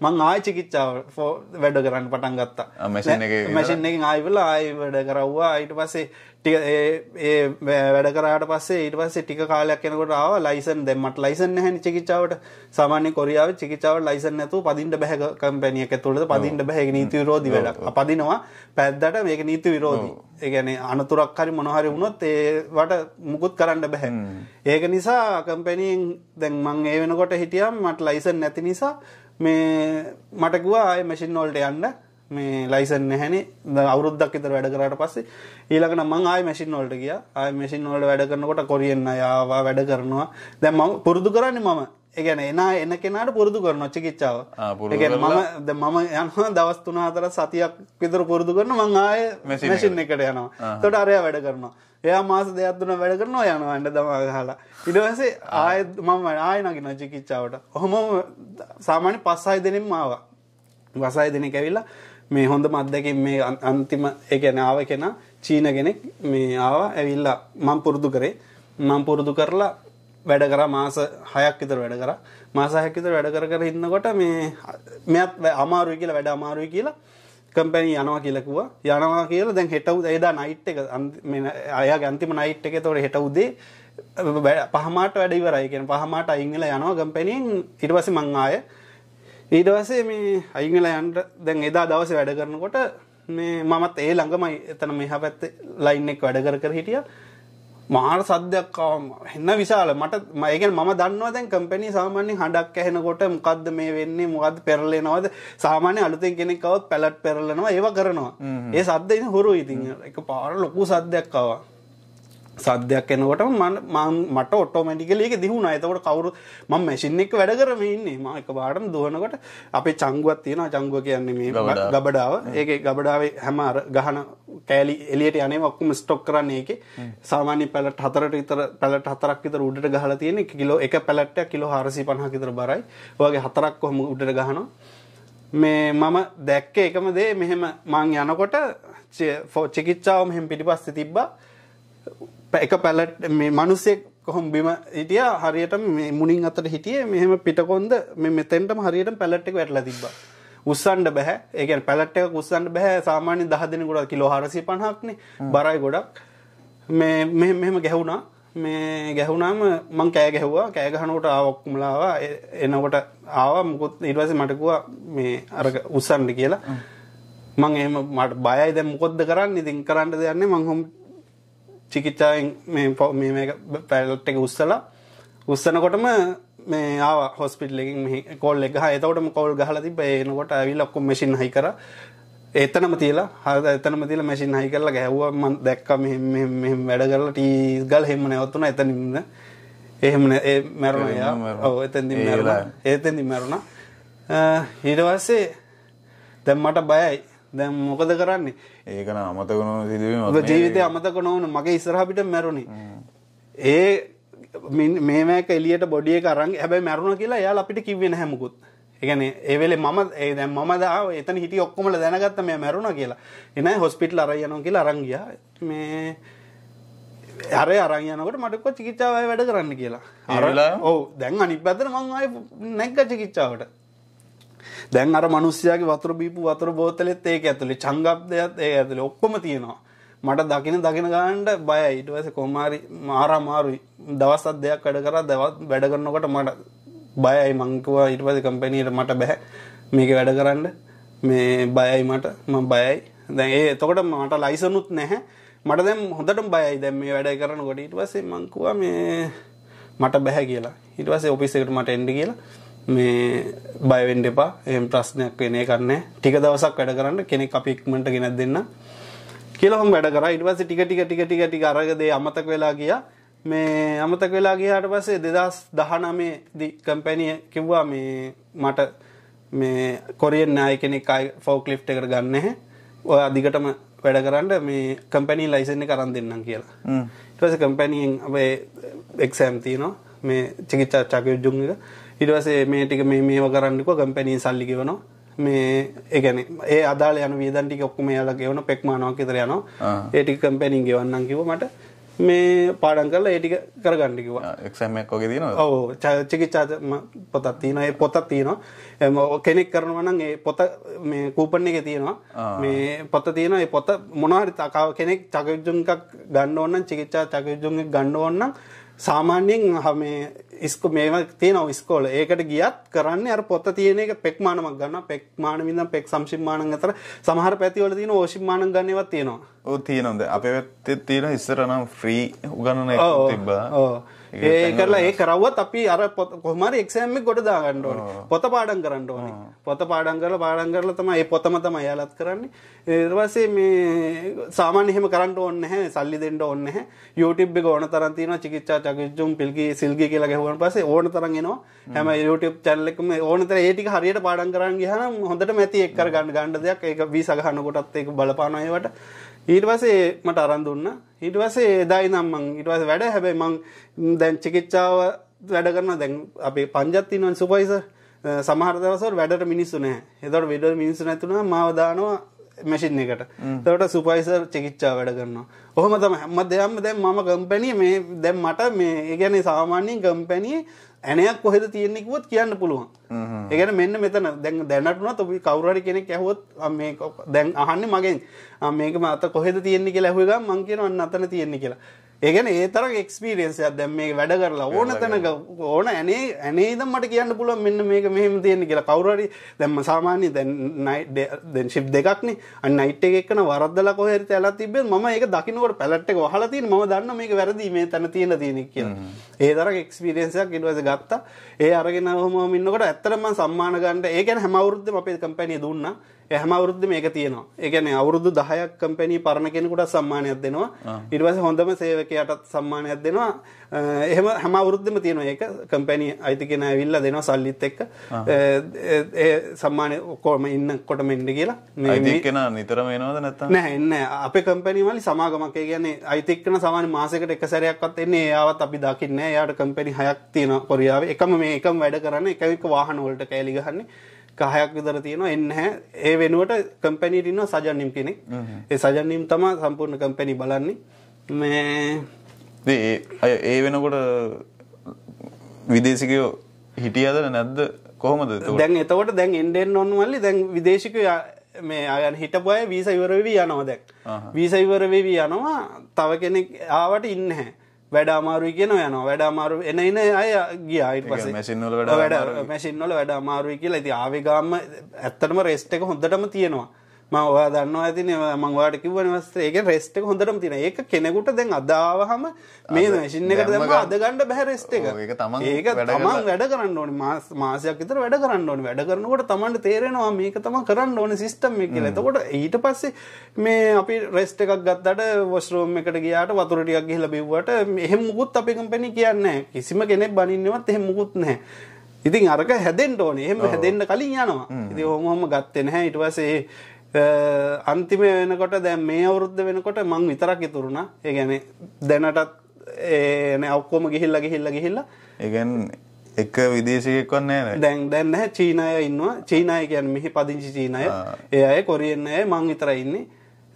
මං ආය චිකිච්චාව වැඩ කරන්න පටන් ගත්තා මැසින් එක ආයිවල ආයි වැඩ කරව්වා ඊට පස්සේ ටික ඒ වැඩ කරාට පස්සේ ඊට පස්සේ ටික කාලයක් යනකොට ආව ලයිසන් දෙන්නට ලයිසන් නැහැ නේ චිකිච්ඡාවට සාමාන්‍ය කොරියාවේ චිකිච්ඡාවට ලයිසන් නැතුව පදින්න බෑ කම්පැනි එක ඇතුළත පදින්න බෑ ඒක නීති විරෝධී වැඩක්. පදිනවා පැද්දට මේක නීති විරෝධී. ඒ කියන්නේ අනතුරක් හරි මොනවා හරි වුණොත් ඒවට මුකුත් කරන්න බෑ. ඒක නිසා කම්පැනිෙන් දැන් මම ඒ වෙනකොට හිටියම් මට ලයිසන් නැති නිසා මේ මට කිව්වා ආයේ මැෂින් වලට යන්න මේ ලයිසන් නැහැනේ අවුරුද්දක් විතර වැඩ කරාට පස්සේ ඊළඟට මම ආයෙ මැෂින් වලට ගියා ආයෙ මැෂින් වල වැඩ කරනකොට කොරියන් අය ආවා වැඩ කරනවා දැන් මම පුරුදු කරන්නේ මම ඒ කියන්නේ එන එන කෙනාට පුරුදු කරනවා චිකිච්ඡාව ඒ කියන්නේ මම දැන් මම යනවා දවස් 3 4 සතියක් විතර පුරුදු කරන මම ආයෙ මැෂින් එකට යනවා එතකොට අරයා වැඩ කරනවා එයා මාස දෙයක් තුන වැඩ කරනවා යනවා අඬ දමා ගහලා ඊට පස්සේ ආයෙත් මම ආයෙ නගිනවා චිකිච්ඡාවට ඔහොම සාමාන්‍ය 5-6 දිනෙම ආවා 5-6 දිනක ඇවිල්ලා මේ හොඳ මද්දකින් මේ අන්තිම ඒ කියන්නේ ආව කෙනා චීන කෙනෙක් මේ ආවා ඇවිල්ලා මම පුරුදු කරේ මම පුරුදු කරලා වැඩ කරා මාස 6ක් විතර වැඩ කරා මාස 6ක් විතර වැඩ කර කර ඉන්නකොට මේ මෙයාත් අමාරුයි කියලා වැඩ අමාරුයි කියලා කම්පැනි යනවා කියලකුව යනවා කියලා දැන් හෙටවුද එදා නයිට් එක අයාගේ අන්තිම නයිට් එක තොට හෙට උදේ පහමට වැඩ ඉවරයි කියන පහමට අයිංගල යනවා ගම්පැනින් ඊට පස්සේ මං ආය ඊට පස්සේ මේ අයිංගල යන්න දැන් එදා දවසේ වැඩ කරනකොට මේ මමත් ඒ ළඟමයි එතන මෙහා පැත්තේ ලයින් එක වැඩ කර කර හිටියා මහාර සද්‍යයක්කාවම එන්න විශාල මට මයගෙන් ම දන්නවා දැන් කම්පැනි සාමාන්‍යෙන් හඩක් ඇහෙනකොට මොකක්ද මේ වෙන්නේ මොකද පෙරලෙනවද සාමාන්‍ය අලුතෙන් කෙනෙක්කවත් පැලට් පෙරලනවා ඒව කරනවා ඒ සද්දයින හොරු ඉතින් එක පාර ලොකු සද්‍යයක්කාවා සද්‍යයක් එනකොට මට ඔටෝමටිකලේක දිහුණ අතකට කවරු ම මැසින්නෙක් වැඩ කරම ඉන්නේ ම එක පාටම දුවනකොට අපේ චංගුවත් තියෙන චංගුව කියන්නේ මේ ගබඩාව ඒක ගබඩාවේ හැම ගහන කෑලි එලියට යනේ ඔක්කුම ස්ටොක් කරන්න ඒක සාමාන්‍ය පැලට හතරට ඉතර පැලට හතරක් විතර උඩට ගහලා තියෙන කිලෝ එක පැලට්ට කිලෝ හරසි පණහ විතර බරයි ඔයගේ හතරක් කොහොම උඩට ගහනවා මේ මම දැක්ක එකම දේ මෙහෙම මං යනකොට චිකිච්චාව මෙහෙම පිටිපස්සේ තිබ්බා එක පැලට් මේ මනුස්සෙක් කොහොම බිම හිටිය හරියට මුනින් අතට හිටියේ මෙහෙම පිටකොන්ද මෙතෙන්ටම හරියට පැලට් එක වැටලා තිබ්බා. උස්සන්න බෑ. ඒ කියන්නේ පැලට් එක උස්සන්න බෑ. සාමාන්‍ය 10 දෙනෙකුට කිලෝ 450ක්නේ. බරයි ගොඩක්. මේ මෙහෙම මෙහෙම ගැහුණා. මේ ගැහුණාම මං කෑ ගැහුවා. කෑ ගහනකොට ආවක්මල ආවා. එනකොට ආවා මොකොත් ඊට පස්සේ මට කිව්වා මේ අර උස්සන්න කියලා. මං එහෙම මට බයයි දැන් මොකොද්ද කරන්නේ? ඉතින් කරන්න දෙයක් නැහැ. මං චිකිත්සාවෙන් මේ මේ පැල්ට් එක උස්සලා උස්සනකොටම මේ ආව හොස්පිටලකින් කෝල් එක එතකොටම කෝල් ගහලා තිබ්බ එනකොට ඇවිල්ලා ඔක්කොම මැෂින් හයි කරා එතනම තියලා හරිද එතනම තියලා මැෂින් හයි කරලා ගැහුවා මම දැක්කා මෙහෙම මෙහෙම මෙහෙම වැඩ කරලා ටීස් ගාල හැම නැවතුණා එතනින්ද එහෙම නෑ ඒ මැරුණා යා ඔව් එතෙන්දී මැරුණා එතෙන්දී මැරුණා ඊට පස්සේ දැන් මට බයයි දැන් මොකද කරන්නේ? ඒකන අමතක නොවන සිදුවීම. ඔබ ජීවිතේ අමතක නොවන මගේ ඉස්සරහා පිට මැරුණේ. ඒ මේ මේක එළියට බොඩි එක අරන් හැබැයි මැරුණා කියලා එයාලා අපිට කිව්වේ නැහැ මොකුත්. ඒ කියන්නේ ඒ වෙලේ මම ඒ දැන් මම දාව එතන හිටිය ඔක්කොමලා දැනගත්තා මෙයා මැරුණා කියලා. ඒ නැහැ හොස්පිටල් අරන් යනවා කියලා අරන් ගියා. මේ අර අරන් යනකොට මටක චිකිච්චාවය වැඩ කරන්න කියලා අරලා ඔවු දැන් අනිත් පැතර මං අය නැක්ක චිකිච්චාවට දැන් අර මිනිස්සයාගේ වතුර බීපු වතුර බෝතලෙත් ඒක ඇතුලේ චංගබ්දයත් ඒ ඇතුලේ ඔක්කොම තියෙනවා. මට දකින දකින ගානට බයයි. ඊට පස්සේ කොහොමාරි මාරා මාරුයි. දවස් අත් දෙකක් වැඩ කරා දවස් වැඩ කරනකොට මට බයයි මං කිව්වා ඊට පස්සේ කම්පැනියට මට බෑ මේක වැඩ කරන්න. මේ බයයි මට මම බයයි. දැන් ඒ එතකොට මට ලයිසනුත් නැහැ. මට දැන් හොඳටම බයයි. දැන් මේ වැඩ කරනකොට ඊට පස්සේ මං කිව්වා මේ මට බෑ කියලා. ඊට පස්සේ ඔෆිස් එකට මට එන්න කියලා. මේ බයවෙන්ඩ එපා එම ප්‍රශ්නයක් වෙනය කරන්න ටික දවසක් වැඩ කරන්න කෙනෙක් අපික්මට ගෙනත් දෙන්න කියලහම් වැඩ කර ඉටවස ටික ටික ටික ටික ටික අරගදේ අමතක වෙලා ගිය මේ අමතක වෙලා ගියාට පස්සේ දෙදස් දහනමේ දි කම්පැනිය කිව්වා මේ මට මේ කොරියෙන් නාය කෙනෙක් අයි ෆෝක් ලිප් එකට ගන්නහැ ඔය අධිකටම වැඩ කරන්න මේ කම්පැනී ලයිසන්න කරන්න දෙන්නම් කියලා ඉටවස කම්පැනියෙන් අපේ එක්සෑම් තියනවා මේ චිකිච්චා චකයුජ්ජුන්ක ඊට පස්සේ මේ ටික මේ මේව කරන්නකෝ කම්පැනි සල්ලි ගෙවනවා මේ ඒ කියන්නේ ඒ අදාළ යන වියදම් ටික ඔක්කොම එයාලා ගෙවන පෙක්මානවා කියලා යනවා ඒ ටික කම්පැනි ගෙවන්නම් කිව්වා මට මේ පාඩන් කරලා ඒ ටික කරගන්න කිව්වා. එක්සෑම් එකක් වගේ තියෙනවද? ඔව්. චිකිත්සා පොතක් තියෙනවා. ඒ පොතක් තියෙනවා. කෙනෙක් කරනවා නම් ඒ පොත මේ කූපන් එකේ තියෙනවා. මේ පොත තියෙනවා. ඒ පොත මොනවා හරි කෙනෙක් චකිජුම් එකක් ගන්න ඕන නම් චිකිත්සා චකිජුම් එකක් ගන්න ඕන නම් සාමාන්‍යයෙන් මේ ඉස්ක මේව තියෙනව ස්කෝල ඒකට ගියත් කරන්න අර පොත්ත තියෙන එක පෙක්මානමක් ගන්න පෙක්මානමින්දම් පෙක් සම්ශිම්මානන් අතර සමහර පැතිවල තියෙන ඕශිම්මානන් ගන්නවත් තියෙනවා ඕ තියෙනවද අපේ පැත්තේ තියෙන ඉස්සර නම් ෆ්‍රී උගන්නන එක තිබ්බා ඒ කරලා ඒ කරවත් අපි අර කොහමර එක්ෂෑම්ම ගොඩ දාගන්න ඕන පොත පාඩන් කරන්න ඕන පොත පාඩන් කරල පාඩන් කරල තම ඒ පොතම තම යාලත් කරන්නේ ඒවසේ මේ සාමානයහෙම කරන්න ඔන්න හැ සල්ලි දෙෙන්ට ඔන්න යුටබ් ගෝන තරන්තින චිකිච්චා චකිච්චුම් පිල්කි සිල්ගි කියලා ගැහවන් පසේ ඕන තරගෙනවා හැම යුටබ් චල්ලෙක්ම ඕනතර ඒටික හරියට පාඩන් කරන්න හනම් හොඳට මැති එක්කර ගන්න ගණ්ඩ දෙයක් ඒක වී සගහනකොටත් ඒක බලපානයවට ඊට පසේ මට අරන් දුන්නා හිටවසේ එදායි නම් මං ඉටවස වැඩ හැබැයි මං දැන් චිකිච්චාව වැඩ කරන දැන් අපේ පංජත්තිනවන් සුපයිස සමහර දවසට වැඩට මිනිස්සු නෑ එතකොට විඩ මිනිස්සු නැතුනා මාවදානවා මැසින් එකට තවට සුපයිසර් චිකිච්චා වැඩ කරනවා ඔහොම තම හැම දෙයක්ම දැන් මම කම්පැනිය මේ දැන් මට මේ ගැන සාමාන්‍යයෙන් කම්පැනිය ඇනයක් කොහෙද තියෙන්නේ කිව්වොත් කියන්න පුළුවන්. ඒ කියන්නේ මෙන්න මෙතන දැන් දැනට උනත් ඔබ කවුරු හරි කෙනෙක් ඇහුවොත් මේ දැන් අහන්නේ මගෙන් මේක මත කොහෙද තියෙන්නේ කියලා ඇහුව ගමන් මං කියනවා අන්න අතන තියෙන්නේ කියලා. ඒගැන ඒතර එක්ස්පිරේන්සියක් දැම් මේ වැඩ කරලා ඕන තැනක ඕන ඇනේ ඇනේද මට කියන්න පුළුව මෙන්න මේක මෙහෙම තියෙන කියලා කවුරරි දැම්ම සාමාන්‍ය දැන් ශිප් දෙකක්නේ අන්නයිට එකන වරදල කොහර ඇලා තිබ ම එක දකිනවට පැලට්ට හලති ම දන්න මේක වැරදි මේ තැන තියෙන තියෙනෙක් කිය ඒතර එක්ස්පිරේන්සියක් ඉඩවස ගත්තා ඒ අරගෙන හොම මින්නකට ඇත්තරම සම්මානගන්ට ඒකැන හැමවුරුද්ධ අපේ කම්පැනිය දුන්නා හැම අවුරුද්ද මේක තියෙනවා. ඒ කියන්නේ අවුරුදු 10ක් කම්පැනි පරණ කෙනෙකුට සම්මානයක් දෙනවා. ඊට පස්සේ හොඳම සේවකයාටත් සම්මානයක් දෙනවා. එහෙම හැම අවුරුද්දෙම තියෙනවා. ඒක කම්පැනි අයිති කෙනා ඇවිල්ලා දෙනවා සල්ලිත් එක්ක. ඒ සම්මානේ ඔක්කොම ඉන්නකොටම එන්න කියලා. මේ අයිති කෙනා නිතරම එනවද නැත්නම්? නෑ එන්නේ නෑ. අපේ කම්පැනි වල සමාගමක්. ඒ කියන්නේ අයිති කෙනා සාමාන්‍ය මාසයකට එක සැරයක්වත් එන්නේ. එයාවත් අපි දකින්නේ නෑ. එයාට කම්පැනි හයක් තියෙනවා කොරියාවේ. එකම මේ එකම වැඩ කරන්නේ එක එක වාහන වලට කෑලි ගහන්නේ. කහයක් විතර තියෙනවා එන්නේ නැහැ ඒ වෙනුවට කම්පැනිට ඉන්නවා සජන් නිම් කෙනෙක් ඒ සජන් නිම් තමයි සම්පූර්ණ කම්පැනි බලන්නේ මේ අය ඒ වෙනකොට විදේශිකයෝ හිටියද නැද්ද කොහොමද දැන් එතකොට දැන් එන්න එන්න ඔන්න මල්ලි දැන් විදේශිකයෝ මේ අයන් හිටපු අය වීසා ඉවර වෙවි යනවා දැන් වීසා ඉවර වෙවි යනවා තව කෙනෙක් ආවට ඉන්නේ නැහැ වැඩ අමාරුයි කියන යනවා වැඩ අමාරු එන එන අය ගියා ඊට පස්සේ මැෂින් වල වැඩ වැඩ මැෂින් වල වැඩ අමාරුයි කියලා ඉතින් ආවේ ගාම ඇත්තටම රෙස්ට් එක හොඳටම තියෙනවා ම ඔයා දන්න ඇතින මංවාට කිවන වස්සේ එක රෙස්ට හොඳටම තින ඒක කෙනෙකුට දැන් අදාවහම මේ මැසිින් එකට දම අදගණඩ බැහ රෙස්ට එක ඒක තම ඒක තමන් වැඩ කරන්න ඕනි මාස මාසයක් තර වැඩ කරන්න ඕනි වැඩ කරනකොට තමන්ට තේරෙනවා මේක තම කරන්න ඕන සිිස්ටම් එක ලතකොට ඊට පස්සේ මේ අපි රෙස්ට එකක් ගත්තට වස්රෝම් එකට ගියාට වතුරටියක් ගිහිල බිව්වට එහෙම මුකුත් අපි කම්පැනි කියන්න කිසිම කෙනෙක් බනින්නවත් එහෙම මුකුත් නැහැ ඉතින් අරක හැදෙන්ට ඕනේ එහෙම හැදෙන්න්න කලින් යනවා ඉති හොමහම ගත්තෙන හැ ඉටවසේ අන්තිම වෙනකොට දැන් මේ අවුරුද්ද වෙනකොට මං විතරක් ඉතුරුණා. ඒ කියන්නේ දැනටත් ඒ නේ ඔක්කොම ගිහිල්ලා ගිහිල්ලා ගිහිල්ලා. ඒ කියන්නේ එක විදේශිකයෙක්වත් නැහැ නේද? දැන් දැන් නැහැ චීන අය ඉන්නවා. චීන අය කියන්නේ මෙහි පදිංචි චීන අය. ඒ අය කොරියන් අය මං විතරයි ඉන්නේ.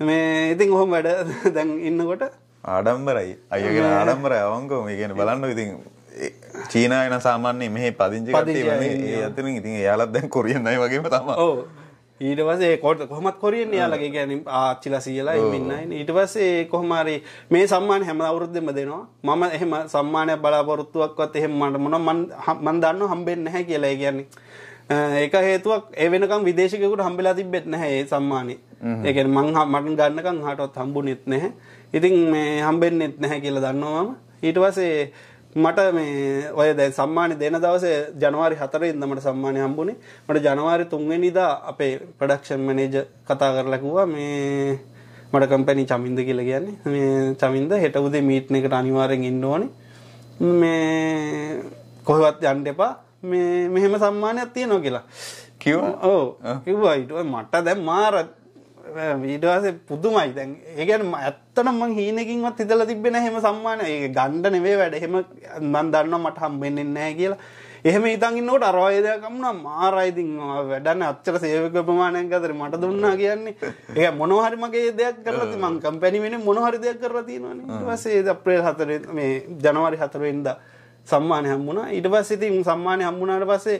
මේ ඉතින් ඔහොම වැඩ දැන් ඉන්නකොට ආඩම්බරයි. අයියගෙන ආඩම්බරයි අවංකව මේ කියන්නේ බලන්න ඉතින් චීන අය න සාමාන්‍යයෙන් මෙහි පදිංචි කට්ටිය මේ අතරින් ඉතින් එයාලත් දැන් කොරියන් අය වගේම තමයි. ඔව්. ඊටවසේ කොට කොහමත් කොරියෙන් යාලගේ ගැන ආච්චිල සියලා ඉන්නයි ඊට පස්සේ කොහොමරි මේ සම්මාන හැම අවුරුද්දෙම දෙනවා මම එහෙම සම්මානයක් බලාපොරොත්තුවක්වත් එහෙම මට මොන මන් දන්නව හම්බෙන්නේ නැහැ කියලා ඒ කියන්නේ ඒක හේතුවක් ඒ වෙනකම් විදේශිකයෙකුට හම්බෙලා තිබෙත් නැහැ ඒ සම්මානේ ඒ කියන්නේ මං මට ගන්නකම් හාටවත් හම්බුනේත් නැහැ ඉතින් මේ හම්බෙන්නේත් නැහැ කියලා දන්නවා මම ඊට පස්සේ මට මේ ඔය දැ සම්මානය දෙන දවසේ ජනවාරි හතර ඉදමට සම්මානය හම්බුණේ මට ජනවාරි තුන්වෙනිදා අපේ ප්‍රඩක්ෂන් මනේජ කතා කරලකුවා මේ මට කම්පැනි චමින්ද කියල කියන්නේ මේ චමින්ද හෙට උදේ මීට්න එකට අනිවාරෙන් ඉන්නඕනේ මේ කොහවත් යන්ඩ එපා මේ මෙහෙම සම්මානයක් තියනෝ කියලා කිව් ඕ කිව්වා ඉටුව මට දැම් මාරත් වීඩවාස පුදුමයි දැන් ඒගැන ඇත්තනම් මං හීනකින්වත් හිතල තිබෙන හෙම සම්මාන ඒ ගණ්ඩ නෙවේ වැඩ හෙම මන් දන්න මට හම්බෙන්න්නෑ කියලා එහෙම ඉතන්ගන්නට අරවායදයකම්න මාරයිතින් වැඩන අච්චර සේවක ප්‍රමාණයක් අතර මට දුන්නා කියන්නේ ඒ මොනහරි මගේ දෙයක් කරලති මං කම්පැනිවෙන මොනහරි දෙයක් කරලතිනවන වසේ අප්‍රේල් හතර මේ ජනවරි හතරවෙන්ද සම්මානය හම්බුණා ඉඩ පස්සිතින් සම්මානය හම්බුණට පස්සේ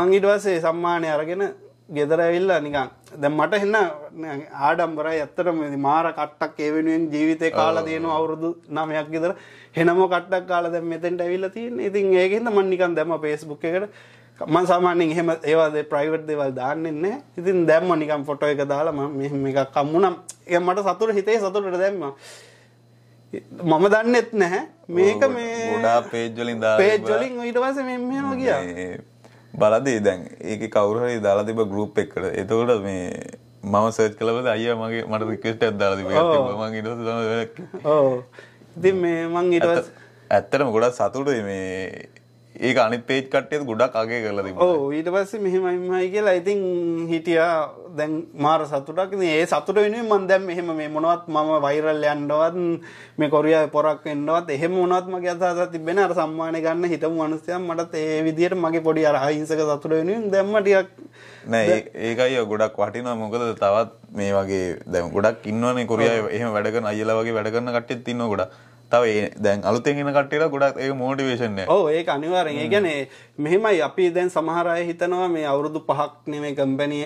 මං ඉඩවසේ සම්මානය අරගෙන ගෙදර ඇවිල්ලා නිකන් දැන් මට එන්න ආඩම්බරයි ඇත්තටම මාර කට්ටක් ඒ වෙනුවෙන් ජීවිතේ කාලා තියෙනවා අවුරුදු 9ක් ගෙදර එනම කට්ටක් කාලා දැන් මෙතෙන්ට ඇවිල්ලා තියෙන්නේ. ඉතින් ඒකෙන්ද මම නිකන් දැම්ම Facebook එකට මම සාමාන්‍යයෙන් එහෙම ඒවා දේ ප්‍රයිවට් දේවල් දාන්නේ නැහැ. ඉතින් දැම්ම නිකන් ෆොටෝ එක දාලා මම මෙහෙම එකක් අම්මුණා. ඒක මට සතුට හිතේ සතුටට දැම්මා. මම දන්නෙත් නැහැ. මේක මේ ගොඩාක් පේජ් වලින් දාලා පේජ් වලින් ඊට පස්සේ මෙහෙම ගියා. බලදේ දැන් ඒක කවුරහරි දාලා තිබ ගරුප් එක්කට එතකොට මේ මම සර්ච් කලබද අයිය මගේ මට රිකෙස්ට ඇදදාලා තිබ මගේ ඉ ඉතින් මේ මං ඉට ඇත්තටම ගොඩක් සතුට මේ ඒ අනි පේ් කටයද ගොඩක් අගේ කරල ඊට පස්ස මෙහෙමයි කියලා ඉතින් හිටියා දැන් මාර සතුටක් ඒ සතුට වෙන මන් දැම් එහෙම මේ මොනවත් මම වෛරල් යන්ඩවත් මේ කොරිය පොරක් එන්නවත් එහෙම මොනත්මගේ අදහස තිබෙන අර සම්මානය ගන්න හිටම අනස්සයන් මටත් ඒ විදියට මගේ පොඩි අර අහිංසක සතුට වෙන දැම්මටියක් නෑ ඒකයි ගොඩක් වටිනවා මොකද තවත් මේ වගේ දැම් ගොඩක් ඉන්නවනේ කොරිය එහෙම වැඩගන අයලා වගේ වැඩගන්න කට්ටෙත් තින්න ගොඩා තව දැන් අලුතෙන් එන කට්ටියට ගොඩක් ඒක මොටිවේෂන් එක. ඔව් ඒක අනිවාර්යෙන්. ඒ කියන්නේ මෙහෙමයි අපි දැන් සමහර අය හිතනවා මේ අවුරුදු 5ක් නෙමෙයි කම්පැනි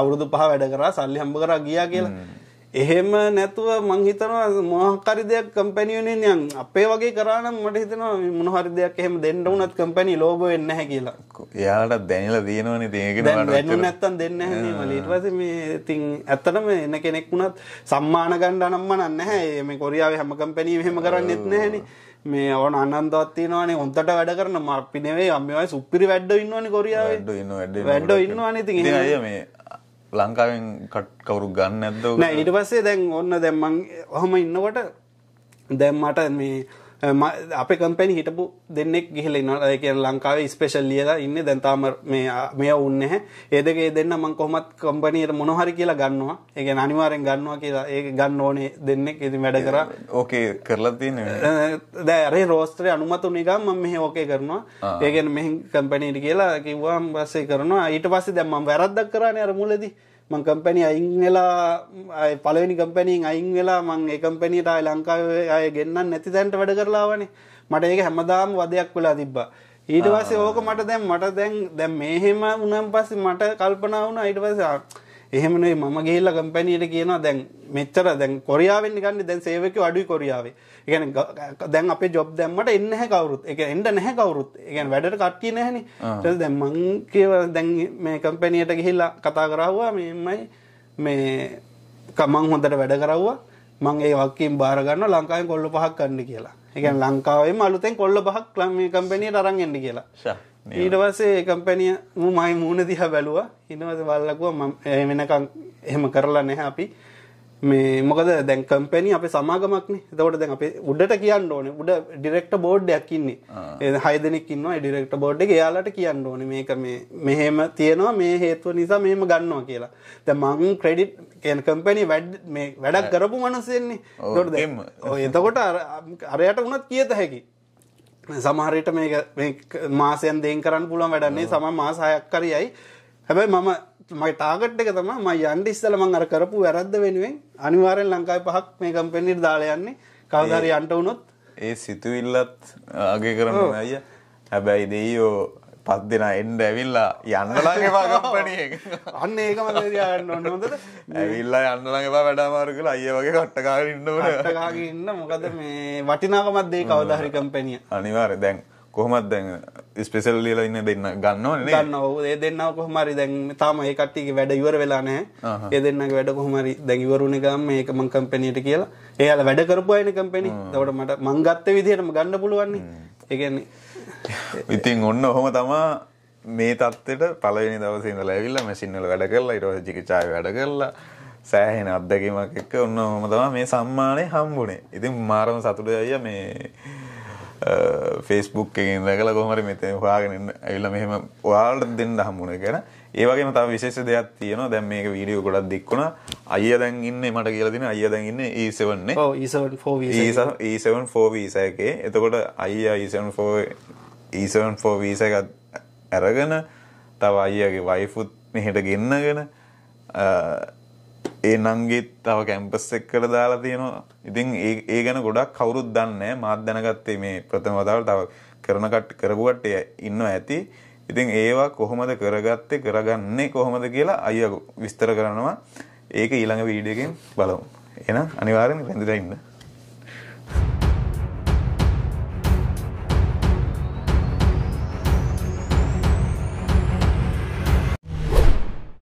අවුරුදු 5 වැඩ කරා සල්ලි හම්බ කරා ගියා කියලා. එහෙම නැතුව මං හිතනවා මොනක් හරි දෙයක් කම්පැනි යුනියන් යන් අපේ වගේ කරා නම් මට හිතෙනවා මොන හරි දෙයක් එහෙම දෙන්න වුණත් කම්පැනි ලෝභ වෙන්නේ නැහැ කියලා. එයාලට දැනලා දිනවනේ ඉතින් ඒකද මට දැනුනේ නැත්තම් දෙන්නේ නැහැ නේ මල. ඊට පස්සේ මේ ඉතින් ඇත්තටම එන කෙනෙක් වුණත් සම්මාන ගන්න නම් මනක් නැහැ. මේ කොරියාවේ හැම කම්පැනිම එහෙම කරන්නේත් නැහැනේ. මේ ඕන අනන්දවත් තියෙනවානේ හොන්දට වැඩ කරන අපි නෙවෙයි අම්මේ වයි සුපිරි වැඩෝ ඉන්නවනේ කොරියාවේ වැඩෝ ඉන්නවා වැඩෝ ඉන්නවනේ ඉතින් ඒ අය මේ ලංකාවෙන් කට් කවරු ගන්න ඇද නෑ ඉට පස්සේ දැන් ඔන්න දැම්මන් හොම ඉන්නකොට දැම්මට මේ අපේ කම්පැනි හිටපු දෙන්නෙක් ගිහිල්ලා ඉන්නවා. ඒ කියන්නේ ලංකාවේ ස්පෙෂල් ලියලා ඉන්නේ. දැන් තාම මේ මෙයා උන්නේ නැහැ. ඒ දෙකේ දෙන්න මම කොහොමත් කම්පැනියට මොන හරි කියලා ගන්නවා. ඒ කියන්නේ අනිවාර්යෙන් ගන්නවා කියලා ඒක ගන්න ඕනේ දෙන්නෙක්. ඉතින් වැඩ කරා. ඕකේ කරලා තියෙන්නේ. දැන් අර රෝස්ටරේ අනුමත උනේ ගම මම මෙහි ඕකේ කරනවා. ඒ කියන්නේ මෙහි කම්පැනියට කියලා කිව්වා. ඊට පස්සේ කරනවා. ඊට පස්සේ දැන් මම වැරද්දක් කරානේ අර මුලදී. මං කම්පැනි අයින් වෙලා පළවෙනි කම්පැනින් අයින් වෙලා මං ඒ කම්පැනියට ආය ලංකාවේ අය ගෙන්නන්න නැති තැනට වැඩ කරලා ආවනේ මට ඒක හැමදාම වදයක් වෙලා තිබ්බා ඊට පස්සේ ඕක මට දැන් මට දැන් දැන් මේහෙම වුණාන් පස්සේ මට කල්පනා වුණා ඊට පස්සේ එහෙම නෙවෙයි මම ගිහිල්ලා කම්පැනියට කියනවා දැන් මෙච්චර දැන් කොරියාවෙන් ගන්නේ දැන් සේවකයෝ අඩුයි කොරියාවේ. ඒ කියන්නේ දැන් අපේ ජොබ් දැම්මට එන්නේ නැහැ කවුරුත්. ඒ කියන්නේ එන්න නැහැ කවුරුත්. ඒ කියන්නේ වැඩට කට්ටිය නැහැනේ. ඊට දැන් මං කියව දැන් මේ කම්පැනියට ගිහිල්ලා කතා කරාවා මේමයි මේ මං හොඳට වැඩ කරවුවා. මං ඒ වක්කීම් බාර ගන්නවා ලංකාවෙන් කොල්ල පහක් ගන්න කියලා. ඒ කියන්නේ ලංකාවෙම අලුතෙන් කොල්ල පහක් මේ කම්පැනියට අරන් එන්න කියලා. ඊටවස්සේ කම්පැනිය මු මයි මූුණ දිහ බැලුව ඉනවස බල්ලකුව වෙනකං එහෙම කරලා නැහැ අපි මේ මොකද දැන් කම්පැනි අප සමාගමක්න දවට දැන් අපේ උඩට කියන්න ඕන උඩ ඩිරෙක්ට බෝඩ්ඩයක් ඉන්නේ හයදනෙක් ඉන්නවා ඩිරෙක්ට බෝඩ් එක යාලට කියන්න ඕන මේක මේ මෙහෙම තියෙනවා මේ හේතුව නිසා මෙහෙම ගන්නවා කියලා ද මං ක්‍රෙඩිට් කියන කම්පැනි වැඩ් මේ වැඩක් කරපු මනසෙන්නේ ොට එතකොට අරයට වනත් කියත හැකි සමහරයට මේක මාසයන් දෙන් කරන්න පුළුවන් වැඩන්නේ සම මාස හයක් කරයයි හැබැයි මම මයි ටාගට් එක තම ම යන්ඩ ඉස්සල මං අර කරපු වැරද්ද වෙනුවෙන් අනිවාරෙන් ලංකායි පහක් මේ කම්පෙන්නිට දාලා යන්නේ කවදාරි අන්ට වුණොත් ඒ සිතුවිල්ලත් අගේ කරන අය හැබැයි දෙයෝ පත් දෙෙන එන්ඩ ඇවිල්ලා යන්නලගේ පාගම්පනිය අන්න ඒකම යන්න ඔන්නොද ඇවිල්ලා යන්නලගේ වැඩමාරු කළ අය වගේ කට්ටකාර ඉන්නට ඉන්න මොකද මේ වටිනාකමත්දේ කවදහරි කම්පැනිය අනිවාර දැන් කොහොමත් දැන් ස්පෙසල් ලියල ඉන්න දෙන්න ගන්න ගන්න ඒ දෙන්නව කොහමරි දැන් තාම ඒ කට්ටියගේ වැඩ ඉවර වෙලා නැහැ ඒ දෙන්නගේ වැඩ කොහමරි දැන් ඉවරුණ ගම මේක මං කම්පැනියට කියලා එයාලා වැඩ කරපු අයන කම්පැනි දවට මට මං ගත්ත විදිහටම ගන්න පුළුවන්නේ ඒ කියන්නේ ඉතින් ඔන්න ඔහොම තමා මේ තත්ත්වයට පළවෙනි දවසේ ඉඳලා ඇවිල්ලා මැෂින් වල වැඩ කරලා ඊට පස්සේ චිකිචාය වැඩ කරලා සෑහෙන අත්දැකීමක් එක්ක ඔන්න ඔහොම තමයි මේ සම්මානය හම්බුනේ. ඉතින් මාරම සතුටුයි අයියා මේ ෆේස්බුක් එකෙන් දැකලා කොහොම හරි මෙතන හොයාගෙන ඉන්න ඇවිල්ලා මෙහෙම ඔයාලට දෙන්න හම්බුනේ කියලා. ඒවගේ තව විශේෂ දෙයක් තියෙනවා දැන් මේක වීඩියෝ ගොඩක් දික්ුණා අයියා දැන් ඉන්නේ මට කියලා දෙන අයියා දැන් ඉන්නේ E7 නේ ඔව් E7 4 visa E7 4 visa එකේ එතකොට අයියා E7 4 E7 4 visa එක අරගෙන තව අයියාගේ වයිෆුත් මෙහෙට ගෙන්නගෙන ඒ නංගිත් තව කැම්පස් එක්කට දාලා තියෙනවා ඉතින් ඒ ගැන ගොඩක් කවුරුත් දන්නේ මාත් දැනගත්තේ මේ ප්‍රථම වතාවට තව කරන කට් කරපු කට්ටිය ඉන්නවා ඇති ඉතින් ඒවා කොහොමද කරගත්තේ කරගන්නේ කොහොමද කියලා අයියා විස්තර කරනවා. ඒක ඊළඟ වීඩියෝ එකෙන් බලමු. එහෙනම් අනිවාර්යෙන් රැඳිලා ඉන්න.